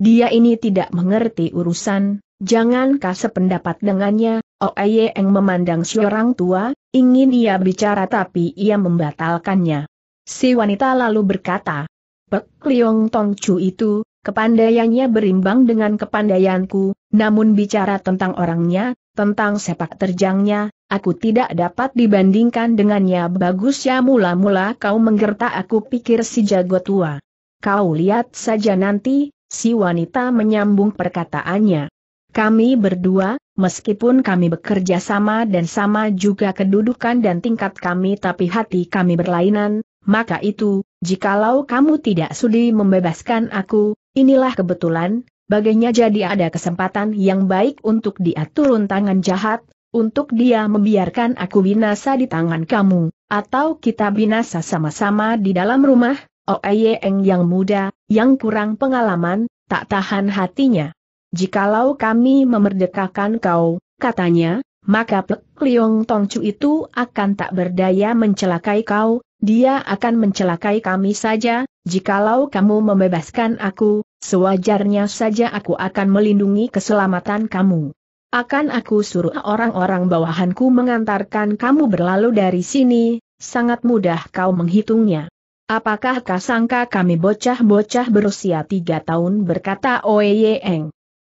Dia ini tidak mengerti urusan, Jangan jangankah pendapat dengannya, Oh Aye yang memandang si tua, ingin ia bicara tapi ia membatalkannya. Si wanita lalu berkata, Pek Liong Tong Chu itu, kepandaiannya berimbang dengan kepandaianku, namun bicara tentang orangnya, tentang sepak terjangnya, aku tidak dapat dibandingkan dengannya bagus ya mula-mula kau menggertak aku pikir si jago tua. Kau lihat saja nanti, si wanita menyambung perkataannya. Kami berdua, meskipun kami bekerja sama dan sama juga kedudukan dan tingkat kami tapi hati kami berlainan, maka itu, jikalau kamu tidak sudi membebaskan aku, inilah kebetulan, bagainya jadi ada kesempatan yang baik untuk dia turun tangan jahat, untuk dia membiarkan aku binasa di tangan kamu, atau kita binasa sama-sama di dalam rumah, oh eng yang muda, yang kurang pengalaman, tak tahan hatinya. Jikalau kami memerdekakan kau, katanya, maka Pek Liong Tongcu itu akan tak berdaya mencelakai kau, dia akan mencelakai kami saja, jikalau kamu membebaskan aku, sewajarnya saja aku akan melindungi keselamatan kamu. Akan aku suruh orang-orang bawahanku mengantarkan kamu berlalu dari sini, sangat mudah kau menghitungnya. Apakah kau sangka kami bocah-bocah berusia tiga tahun berkata Oye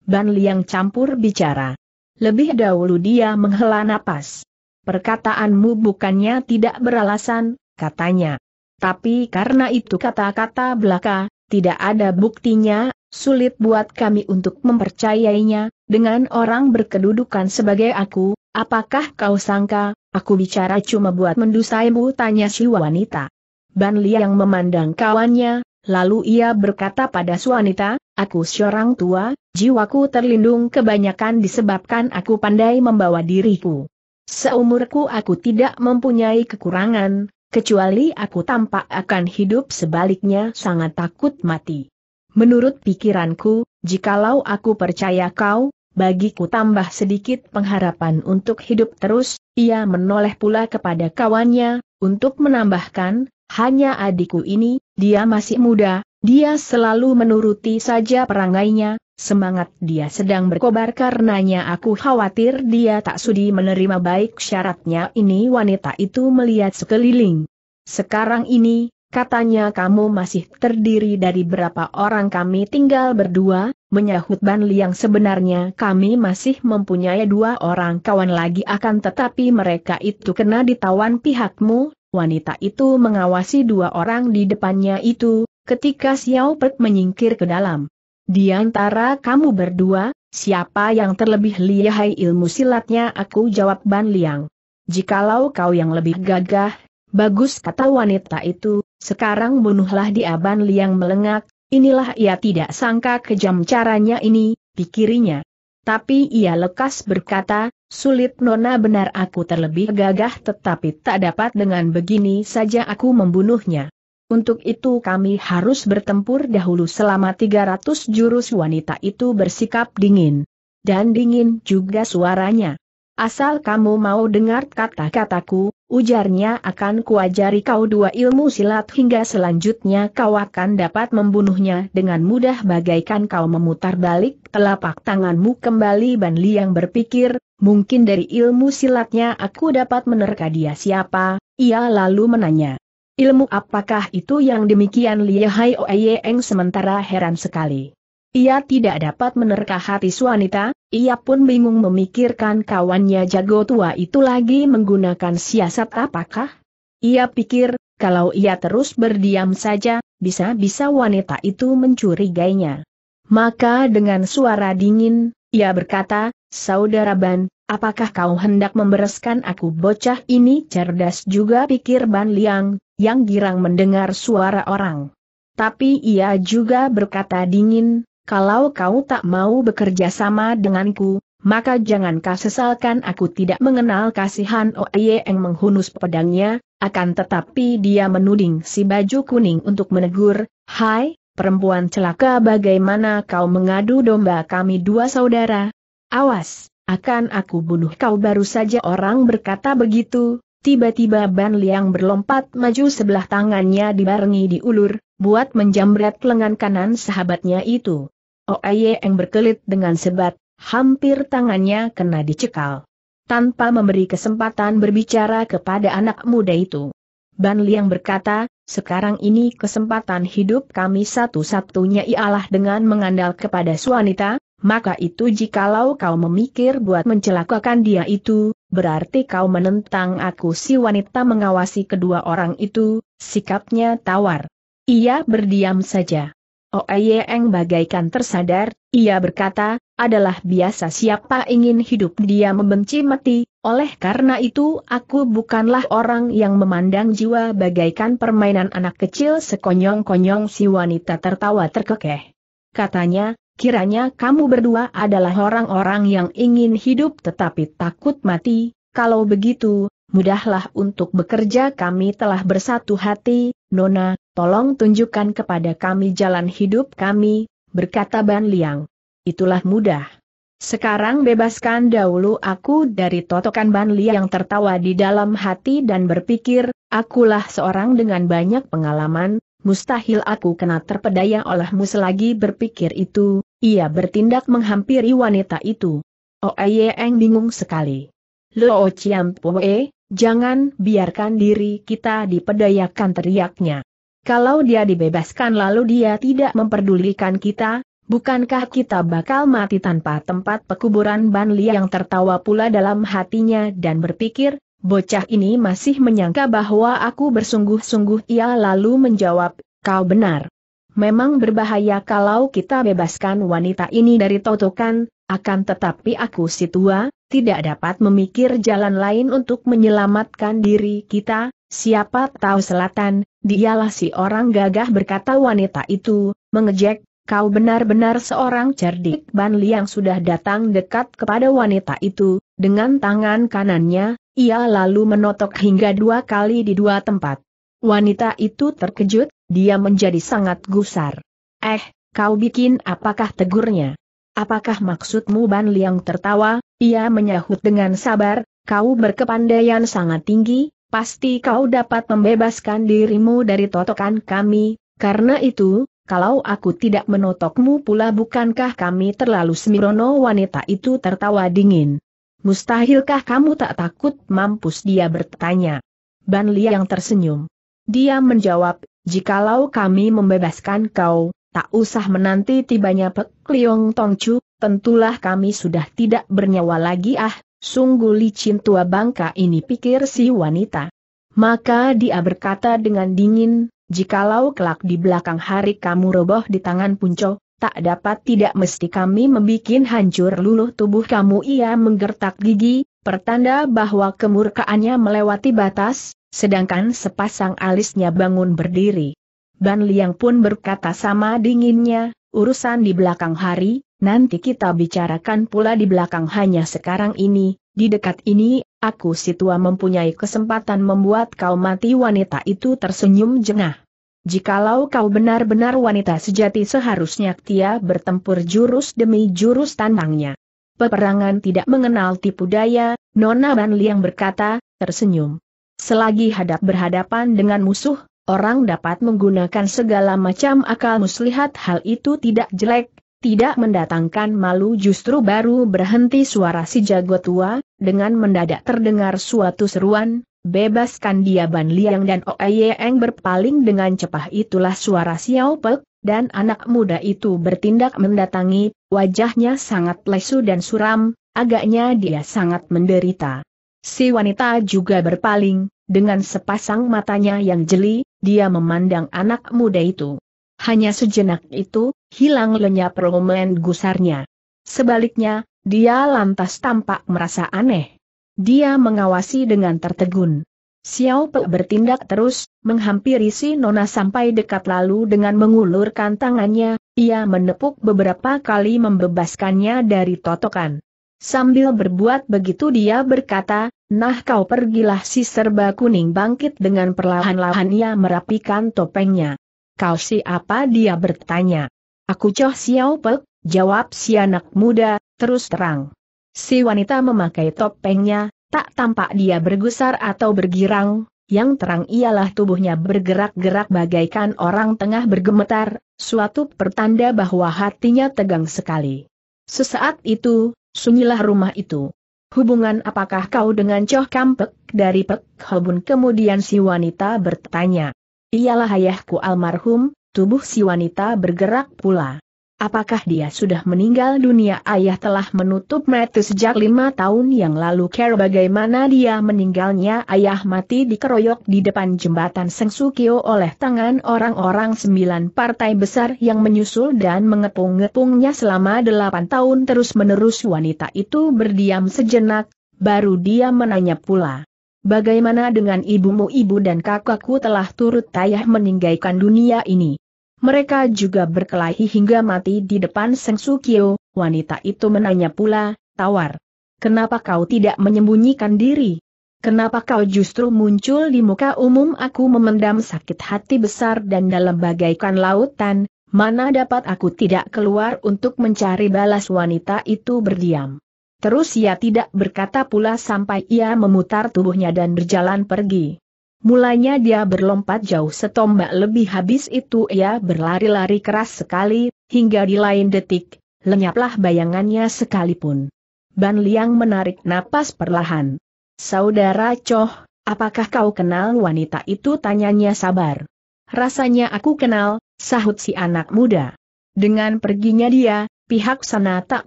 Ban Liang campur bicara. Lebih dahulu dia menghela napas. Perkataanmu bukannya tidak beralasan, katanya. Tapi karena itu kata-kata belaka, tidak ada buktinya, sulit buat kami untuk mempercayainya, dengan orang berkedudukan sebagai aku, apakah kau sangka, aku bicara cuma buat mendusaimu tanya si wanita. Ban Li yang memandang kawannya, lalu ia berkata pada si wanita, aku seorang tua, jiwaku terlindung kebanyakan disebabkan aku pandai membawa diriku. Seumurku aku tidak mempunyai kekurangan, Kecuali aku tampak akan hidup sebaliknya sangat takut mati. Menurut pikiranku, jikalau aku percaya kau, bagiku tambah sedikit pengharapan untuk hidup terus, ia menoleh pula kepada kawannya, untuk menambahkan, hanya adikku ini, dia masih muda, dia selalu menuruti saja perangainya, Semangat dia sedang berkobar karenanya aku khawatir dia tak sudi menerima baik syaratnya ini wanita itu melihat sekeliling. Sekarang ini, katanya kamu masih terdiri dari berapa orang kami tinggal berdua, menyahut Ban Liang sebenarnya kami masih mempunyai dua orang kawan lagi akan tetapi mereka itu kena ditawan pihakmu, wanita itu mengawasi dua orang di depannya itu, ketika Xiao Pek menyingkir ke dalam. Di antara kamu berdua, siapa yang terlebih lihai ilmu silatnya aku jawab Ban Liang. Jikalau kau yang lebih gagah, bagus kata wanita itu, sekarang bunuhlah dia Ban Liang melengak, inilah ia tidak sangka kejam caranya ini, pikirinya. Tapi ia lekas berkata, sulit nona benar aku terlebih gagah tetapi tak dapat dengan begini saja aku membunuhnya. Untuk itu kami harus bertempur dahulu selama 300 jurus wanita itu bersikap dingin. Dan dingin juga suaranya. Asal kamu mau dengar kata-kataku, ujarnya akan kuajari kau dua ilmu silat hingga selanjutnya kau akan dapat membunuhnya dengan mudah bagaikan kau memutar balik telapak tanganmu kembali Ban yang berpikir, mungkin dari ilmu silatnya aku dapat menerka dia siapa, ia lalu menanya. Ilmu apakah itu yang demikian lihai Oeyeng sementara heran sekali. Ia tidak dapat menerka hati wanita, ia pun bingung memikirkan kawannya jago tua itu lagi menggunakan siasat apakah? Ia pikir, kalau ia terus berdiam saja, bisa-bisa wanita itu mencurigainya. Maka dengan suara dingin, ia berkata, Saudara Ban, apakah kau hendak membereskan aku bocah ini cerdas juga pikir Ban Liang, yang girang mendengar suara orang. Tapi ia juga berkata dingin, kalau kau tak mau bekerja sama denganku, maka jangan kau sesalkan aku tidak mengenal kasihan Oye yang menghunus pedangnya, akan tetapi dia menuding si baju kuning untuk menegur, Hai, perempuan celaka bagaimana kau mengadu domba kami dua saudara? Awas, akan aku bunuh kau baru saja orang berkata begitu, Tiba-tiba Ban Liang berlompat maju sebelah tangannya dibarengi diulur, buat menjamret lengan kanan sahabatnya itu. Oaye oh, yang berkelit dengan sebat, hampir tangannya kena dicekal. Tanpa memberi kesempatan berbicara kepada anak muda itu. Ban Liang berkata, sekarang ini kesempatan hidup kami satu-satunya ialah dengan mengandal kepada suanita, maka itu jikalau kau memikir buat mencelakakan dia itu, berarti kau menentang aku si wanita mengawasi kedua orang itu, sikapnya tawar. Ia berdiam saja. Oeyeng oh, bagaikan tersadar, ia berkata, adalah biasa siapa ingin hidup dia membenci mati, oleh karena itu aku bukanlah orang yang memandang jiwa bagaikan permainan anak kecil sekonyong-konyong si wanita tertawa terkekeh. Katanya, Kiranya kamu berdua adalah orang-orang yang ingin hidup tetapi takut mati, kalau begitu, mudahlah untuk bekerja kami telah bersatu hati, Nona, tolong tunjukkan kepada kami jalan hidup kami, berkata Ban Liang. Itulah mudah. Sekarang bebaskan dahulu aku dari totokan Ban Liang. yang tertawa di dalam hati dan berpikir, akulah seorang dengan banyak pengalaman, mustahil aku kena terpedaya olehmu selagi berpikir itu, ia bertindak menghampiri wanita itu. Oh Oeyeng bingung sekali. Lo oh, Poe, jangan biarkan diri kita dipedayakan teriaknya. Kalau dia dibebaskan lalu dia tidak memperdulikan kita, bukankah kita bakal mati tanpa tempat pekuburan Ban Li yang tertawa pula dalam hatinya dan berpikir, bocah ini masih menyangka bahwa aku bersungguh-sungguh ia lalu menjawab, kau benar. Memang berbahaya kalau kita bebaskan wanita ini dari totokan, akan tetapi aku si tua, tidak dapat memikir jalan lain untuk menyelamatkan diri kita, siapa tahu selatan, dialah si orang gagah berkata wanita itu, mengejek, kau benar-benar seorang cerdik Ban Liang sudah datang dekat kepada wanita itu, dengan tangan kanannya, ia lalu menotok hingga dua kali di dua tempat. Wanita itu terkejut, dia menjadi sangat gusar. Eh, kau bikin apakah tegurnya? Apakah maksudmu Ban Liang tertawa, ia menyahut dengan sabar, kau berkepandaian sangat tinggi, pasti kau dapat membebaskan dirimu dari totokan kami, karena itu, kalau aku tidak menotokmu pula bukankah kami terlalu semirono wanita itu tertawa dingin. Mustahilkah kamu tak takut mampus dia bertanya. Ban Liang tersenyum. Dia menjawab, Jikalau kami membebaskan kau, tak usah menanti tibanya Pek Liong Tongcu, tentulah kami sudah tidak bernyawa lagi ah, sungguh licin tua bangka ini pikir si wanita. Maka dia berkata dengan dingin, jikalau kelak di belakang hari kamu roboh di tangan punco, tak dapat tidak mesti kami membuat hancur luluh tubuh kamu ia menggertak gigi, Pertanda bahwa kemurkaannya melewati batas, sedangkan sepasang alisnya bangun berdiri. Ban Liang pun berkata sama dinginnya, urusan di belakang hari, nanti kita bicarakan pula di belakang hanya sekarang ini, di dekat ini, aku si tua mempunyai kesempatan membuat kau mati wanita itu tersenyum jengah. Jikalau kau benar-benar wanita sejati seharusnya Tia bertempur jurus demi jurus tandangnya peperangan tidak mengenal tipu daya, Nona Ban Liang berkata, tersenyum. Selagi hadap berhadapan dengan musuh, orang dapat menggunakan segala macam akal muslihat hal itu tidak jelek, tidak mendatangkan malu justru baru berhenti suara si jago tua, dengan mendadak terdengar suatu seruan, bebaskan dia Ban Liang dan Oeyeng berpaling dengan cepat. itulah suara Xiao Pek, dan anak muda itu bertindak mendatangi, wajahnya sangat lesu dan suram, agaknya dia sangat menderita. Si wanita juga berpaling, dengan sepasang matanya yang jeli, dia memandang anak muda itu. Hanya sejenak itu, hilang lenyap romen gusarnya. Sebaliknya, dia lantas tampak merasa aneh. Dia mengawasi dengan tertegun. Xiao Pe bertindak terus, menghampiri si Nona sampai dekat lalu dengan mengulurkan tangannya, ia menepuk beberapa kali membebaskannya dari totokan. Sambil berbuat begitu dia berkata, nah kau pergilah si serba kuning bangkit dengan perlahan-lahan ia merapikan topengnya. Kau siapa dia bertanya. Aku Choh Xiao Pe, jawab si anak muda, terus terang. Si wanita memakai topengnya, Tak tampak dia bergusar atau bergirang, yang terang ialah tubuhnya bergerak-gerak bagaikan orang tengah bergemetar, suatu pertanda bahwa hatinya tegang sekali. Sesaat itu, sunyilah rumah itu. Hubungan apakah kau dengan Choh Kampek dari Pek Hobun? Kemudian si wanita bertanya. Iyalah ayahku almarhum, tubuh si wanita bergerak pula. Apakah dia sudah meninggal dunia ayah telah menutup mata sejak lima tahun yang lalu care bagaimana dia meninggalnya ayah mati dikeroyok di depan jembatan Sengsukio oleh tangan orang-orang sembilan partai besar yang menyusul dan mengepung-ngepungnya selama delapan tahun terus-menerus wanita itu berdiam sejenak, baru dia menanya pula. Bagaimana dengan ibumu ibu dan kakakku telah turut ayah meninggalkan dunia ini? Mereka juga berkelahi hingga mati di depan Seng Sukio, wanita itu menanya pula, tawar. Kenapa kau tidak menyembunyikan diri? Kenapa kau justru muncul di muka umum aku memendam sakit hati besar dan dalam bagaikan lautan, mana dapat aku tidak keluar untuk mencari balas wanita itu berdiam. Terus ia tidak berkata pula sampai ia memutar tubuhnya dan berjalan pergi. Mulanya dia berlompat jauh setombak lebih habis itu ia berlari-lari keras sekali, hingga di lain detik, lenyaplah bayangannya sekalipun. Ban Liang menarik napas perlahan. Saudara Choh, apakah kau kenal wanita itu? Tanyanya sabar. Rasanya aku kenal, sahut si anak muda. Dengan perginya dia, pihak sana tak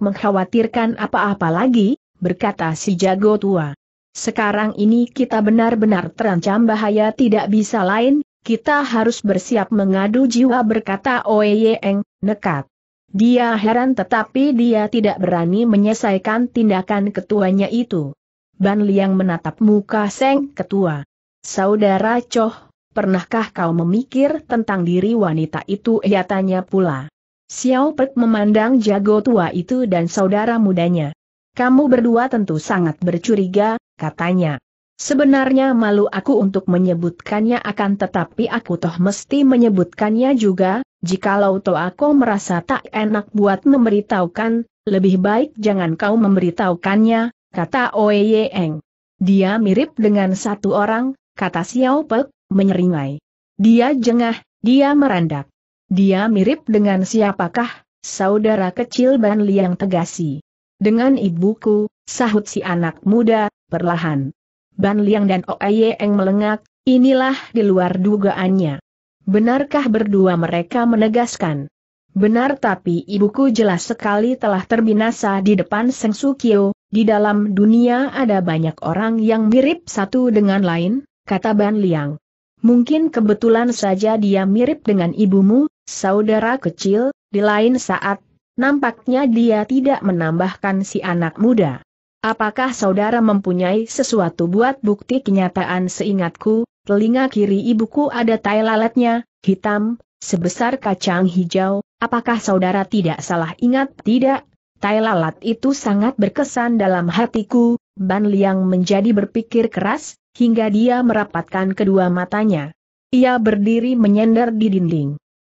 mengkhawatirkan apa-apa lagi, berkata si jago tua. Sekarang ini kita benar-benar terancam bahaya tidak bisa lain, kita harus bersiap mengadu jiwa berkata Oeyeng, nekat. Dia heran tetapi dia tidak berani menyelesaikan tindakan ketuanya itu. Ban Liang menatap muka Seng Ketua. Saudara Choh, pernahkah kau memikir tentang diri wanita itu? Ia tanya pula. Xiao Pek memandang jago tua itu dan saudara mudanya. Kamu berdua tentu sangat bercuriga, katanya. Sebenarnya malu aku untuk menyebutkannya akan tetapi aku toh mesti menyebutkannya juga, jikalau toh aku merasa tak enak buat memberitahukan, lebih baik jangan kau memberitahukannya, kata Oye Eng. Dia mirip dengan satu orang, kata Xiao Pek, menyeringai. Dia jengah, dia merandak. Dia mirip dengan siapakah, saudara kecil Ban Liang Tegasi. Dengan ibuku, sahut si anak muda, perlahan. Ban Liang dan Oeyeng melengak, inilah di luar dugaannya. Benarkah berdua mereka menegaskan? Benar tapi ibuku jelas sekali telah terbinasa di depan Seng Sukyo. di dalam dunia ada banyak orang yang mirip satu dengan lain, kata Ban Liang. Mungkin kebetulan saja dia mirip dengan ibumu, saudara kecil, di lain saat Nampaknya dia tidak menambahkan si anak muda. Apakah saudara mempunyai sesuatu buat bukti kenyataan seingatku, telinga kiri ibuku ada tai lalatnya, hitam, sebesar kacang hijau, apakah saudara tidak salah ingat tidak? Tai lalat itu sangat berkesan dalam hatiku, Ban Liang menjadi berpikir keras, hingga dia merapatkan kedua matanya. Ia berdiri menyender di dinding.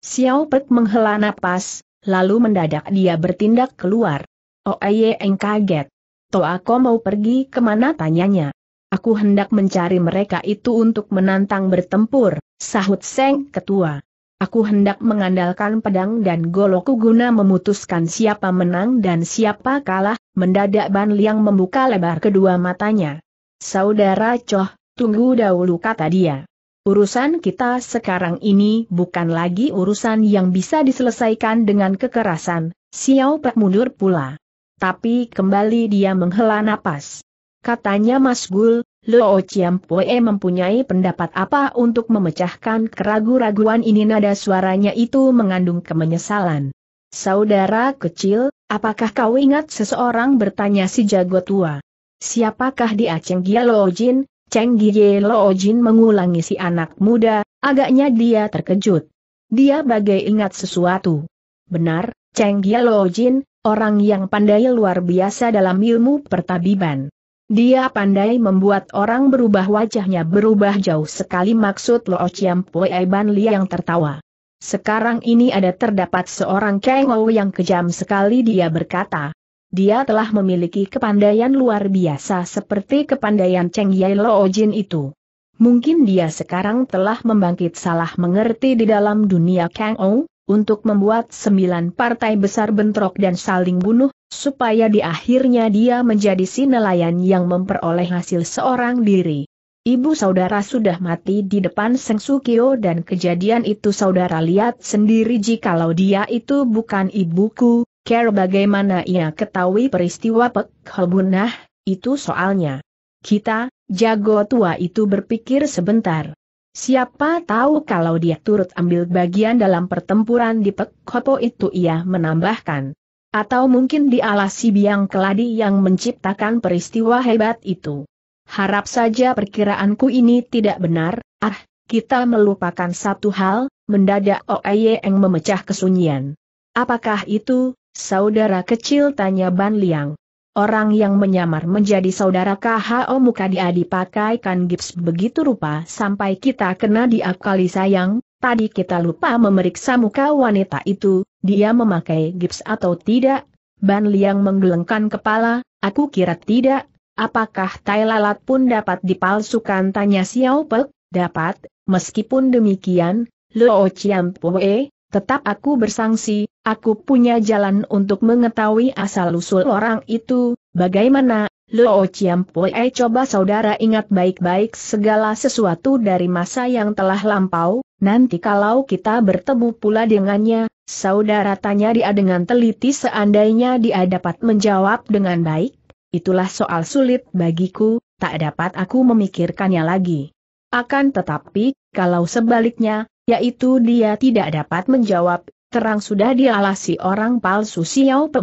Xiao Pek menghela napas, lalu mendadak dia bertindak keluar. Oh Oeyeng kaget. Toh aku mau pergi kemana tanyanya. Aku hendak mencari mereka itu untuk menantang bertempur, sahut Seng Ketua. Aku hendak mengandalkan pedang dan goloku guna memutuskan siapa menang dan siapa kalah, mendadak Ban Liang membuka lebar kedua matanya. Saudara Choh, tunggu dahulu kata dia. Urusan kita sekarang ini bukan lagi urusan yang bisa diselesaikan dengan kekerasan, Xiao Pak mundur pula. Tapi kembali dia menghela napas. Katanya Mas Gul, Luo Chiam Pue mempunyai pendapat apa untuk memecahkan keraguan-raguan ini nada suaranya itu mengandung kemenyesalan. Saudara kecil, apakah kau ingat seseorang bertanya si jago tua? Siapakah di Aceng Gia Luo Jin, Cheng Giye Lo Jin mengulangi si anak muda, agaknya dia terkejut. Dia bagai ingat sesuatu. Benar, Cheng Giye Lo Jin, orang yang pandai luar biasa dalam ilmu pertabiban. Dia pandai membuat orang berubah wajahnya berubah jauh sekali maksud Lo Chiam Pue Ban yang tertawa. Sekarang ini ada terdapat seorang Kang Ou yang kejam sekali dia berkata dia telah memiliki kepandaian luar biasa seperti kepandaian Cheng Yai Lo Jin itu. Mungkin dia sekarang telah membangkit salah mengerti di dalam dunia Kang Ou, untuk membuat sembilan partai besar bentrok dan saling bunuh, supaya di akhirnya dia menjadi si nelayan yang memperoleh hasil seorang diri. Ibu saudara sudah mati di depan Seng Sukio dan kejadian itu saudara lihat sendiri jikalau dia itu bukan ibuku, Care bagaimana ia ketahui peristiwa Pek Helbunah, itu soalnya. Kita, jago tua itu berpikir sebentar. Siapa tahu kalau dia turut ambil bagian dalam pertempuran di Pek Hopo itu ia menambahkan. Atau mungkin dialasi si biang keladi yang menciptakan peristiwa hebat itu. Harap saja perkiraanku ini tidak benar, ah, kita melupakan satu hal, mendadak Oeyeng memecah kesunyian. Apakah itu, Saudara kecil tanya Ban Liang. Orang yang menyamar menjadi saudara KHO muka dia dipakaikan gips begitu rupa sampai kita kena diakali sayang, tadi kita lupa memeriksa muka wanita itu, dia memakai gips atau tidak? Ban Liang menggelengkan kepala, aku kira tidak, apakah tai lalat pun dapat dipalsukan tanya Xiao Pek, dapat, meskipun demikian, Luo Chiam Pue, Tetap aku bersangsi, aku punya jalan untuk mengetahui asal-usul orang itu, bagaimana, Luo Chiampoe eh, coba saudara ingat baik-baik segala sesuatu dari masa yang telah lampau, nanti kalau kita bertemu pula dengannya, saudara tanya dia dengan teliti seandainya dia dapat menjawab dengan baik, itulah soal sulit bagiku, tak dapat aku memikirkannya lagi. Akan tetapi, kalau sebaliknya, yaitu dia tidak dapat menjawab, terang sudah dialasi orang palsu Xiao Pe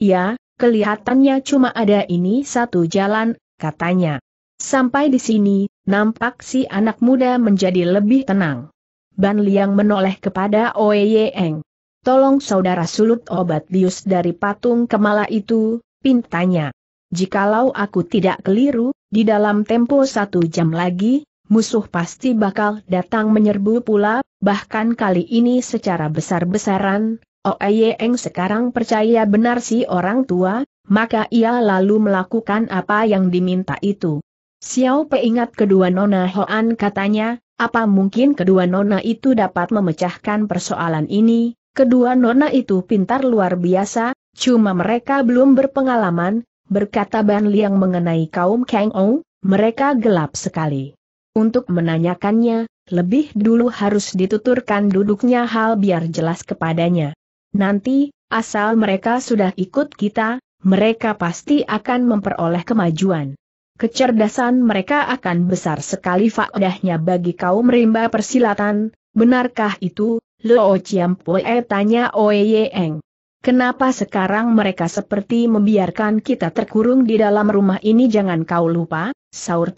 Ya, kelihatannya cuma ada ini satu jalan, katanya. Sampai di sini, nampak si anak muda menjadi lebih tenang. Ban Liang menoleh kepada Oe Eng. Tolong saudara sulut obat bius dari patung kemala itu, pintanya. Jikalau aku tidak keliru, di dalam tempo satu jam lagi, musuh pasti bakal datang menyerbu pula, bahkan kali ini secara besar-besaran, Oeyeng oh, sekarang percaya benar si orang tua, maka ia lalu melakukan apa yang diminta itu. Xiao Pe ingat kedua nona Hoan katanya, apa mungkin kedua nona itu dapat memecahkan persoalan ini, kedua nona itu pintar luar biasa, cuma mereka belum berpengalaman, berkata Ban Liang mengenai kaum Kang Ou, mereka gelap sekali untuk menanyakannya, lebih dulu harus dituturkan duduknya hal biar jelas kepadanya. Nanti, asal mereka sudah ikut kita, mereka pasti akan memperoleh kemajuan. Kecerdasan mereka akan besar sekali faedahnya bagi kaum rimba persilatan, benarkah itu, Lo Chiampoe tanya Oe Eng. Kenapa sekarang mereka seperti membiarkan kita terkurung di dalam rumah ini jangan kau lupa,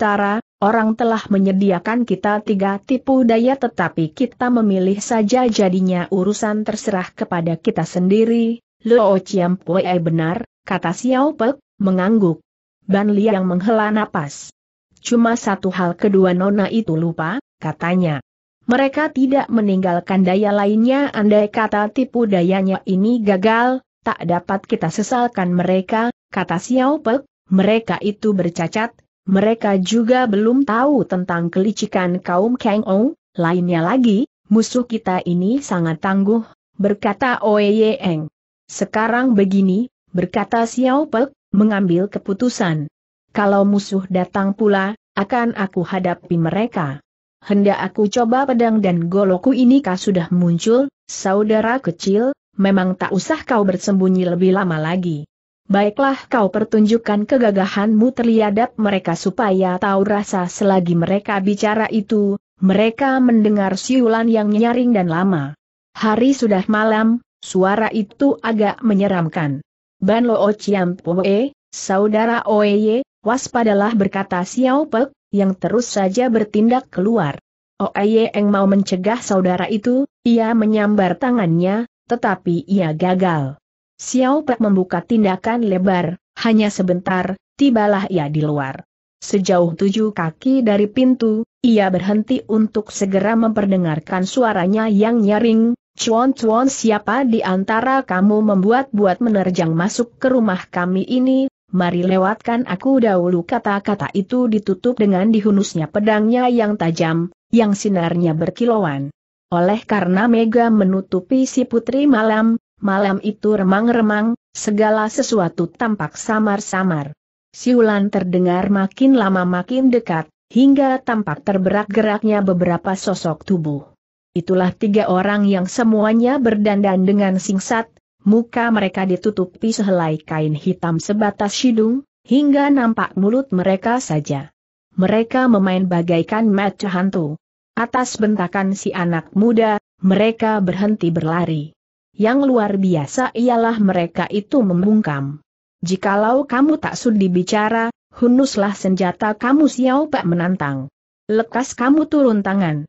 Tara, orang telah menyediakan kita tiga tipu daya tetapi kita memilih saja jadinya urusan terserah kepada kita sendiri. Lo Chiam Pue benar, kata Xiao Pek, mengangguk. Ban Liang menghela napas. Cuma satu hal kedua nona itu lupa, katanya. Mereka tidak meninggalkan daya lainnya andai kata tipu dayanya ini gagal, tak dapat kita sesalkan mereka, kata Xiao Pek, mereka itu bercacat, mereka juga belum tahu tentang kelicikan kaum Kang Ong, lainnya lagi, musuh kita ini sangat tangguh, berkata Oe Sekarang begini, berkata Xiao Pek, mengambil keputusan. Kalau musuh datang pula, akan aku hadapi mereka. Hendak aku coba pedang dan goloku ini kah sudah muncul, saudara kecil, memang tak usah kau bersembunyi lebih lama lagi. Baiklah kau pertunjukkan kegagahanmu terliadap mereka supaya tahu rasa selagi mereka bicara itu, mereka mendengar siulan yang nyaring dan lama. Hari sudah malam, suara itu agak menyeramkan. Ban Lo Ociam Poe, saudara Oeye, waspadalah berkata Xiao Pek, yang terus saja bertindak keluar. Oeye Eng mau mencegah saudara itu, ia menyambar tangannya, tetapi ia gagal. Xiao Pek membuka tindakan lebar, hanya sebentar, tibalah ia di luar. Sejauh tujuh kaki dari pintu, ia berhenti untuk segera memperdengarkan suaranya yang nyaring, Cuan-cuan siapa di antara kamu membuat-buat menerjang masuk ke rumah kami ini, mari lewatkan aku dahulu kata-kata itu ditutup dengan dihunusnya pedangnya yang tajam, yang sinarnya berkilauan. Oleh karena Mega menutupi si putri malam, malam itu remang-remang, segala sesuatu tampak samar-samar. Siulan terdengar makin lama makin dekat, hingga tampak terberak-geraknya beberapa sosok tubuh. Itulah tiga orang yang semuanya berdandan dengan singkat, muka mereka ditutupi sehelai kain hitam sebatas hidung, hingga nampak mulut mereka saja. Mereka memain bagaikan mata hantu. Atas bentakan si anak muda, mereka berhenti berlari. Yang luar biasa ialah mereka itu membungkam. Jikalau kamu tak sudi bicara, hunuslah senjata kamu Xiao Pak menantang. Lekas kamu turun tangan.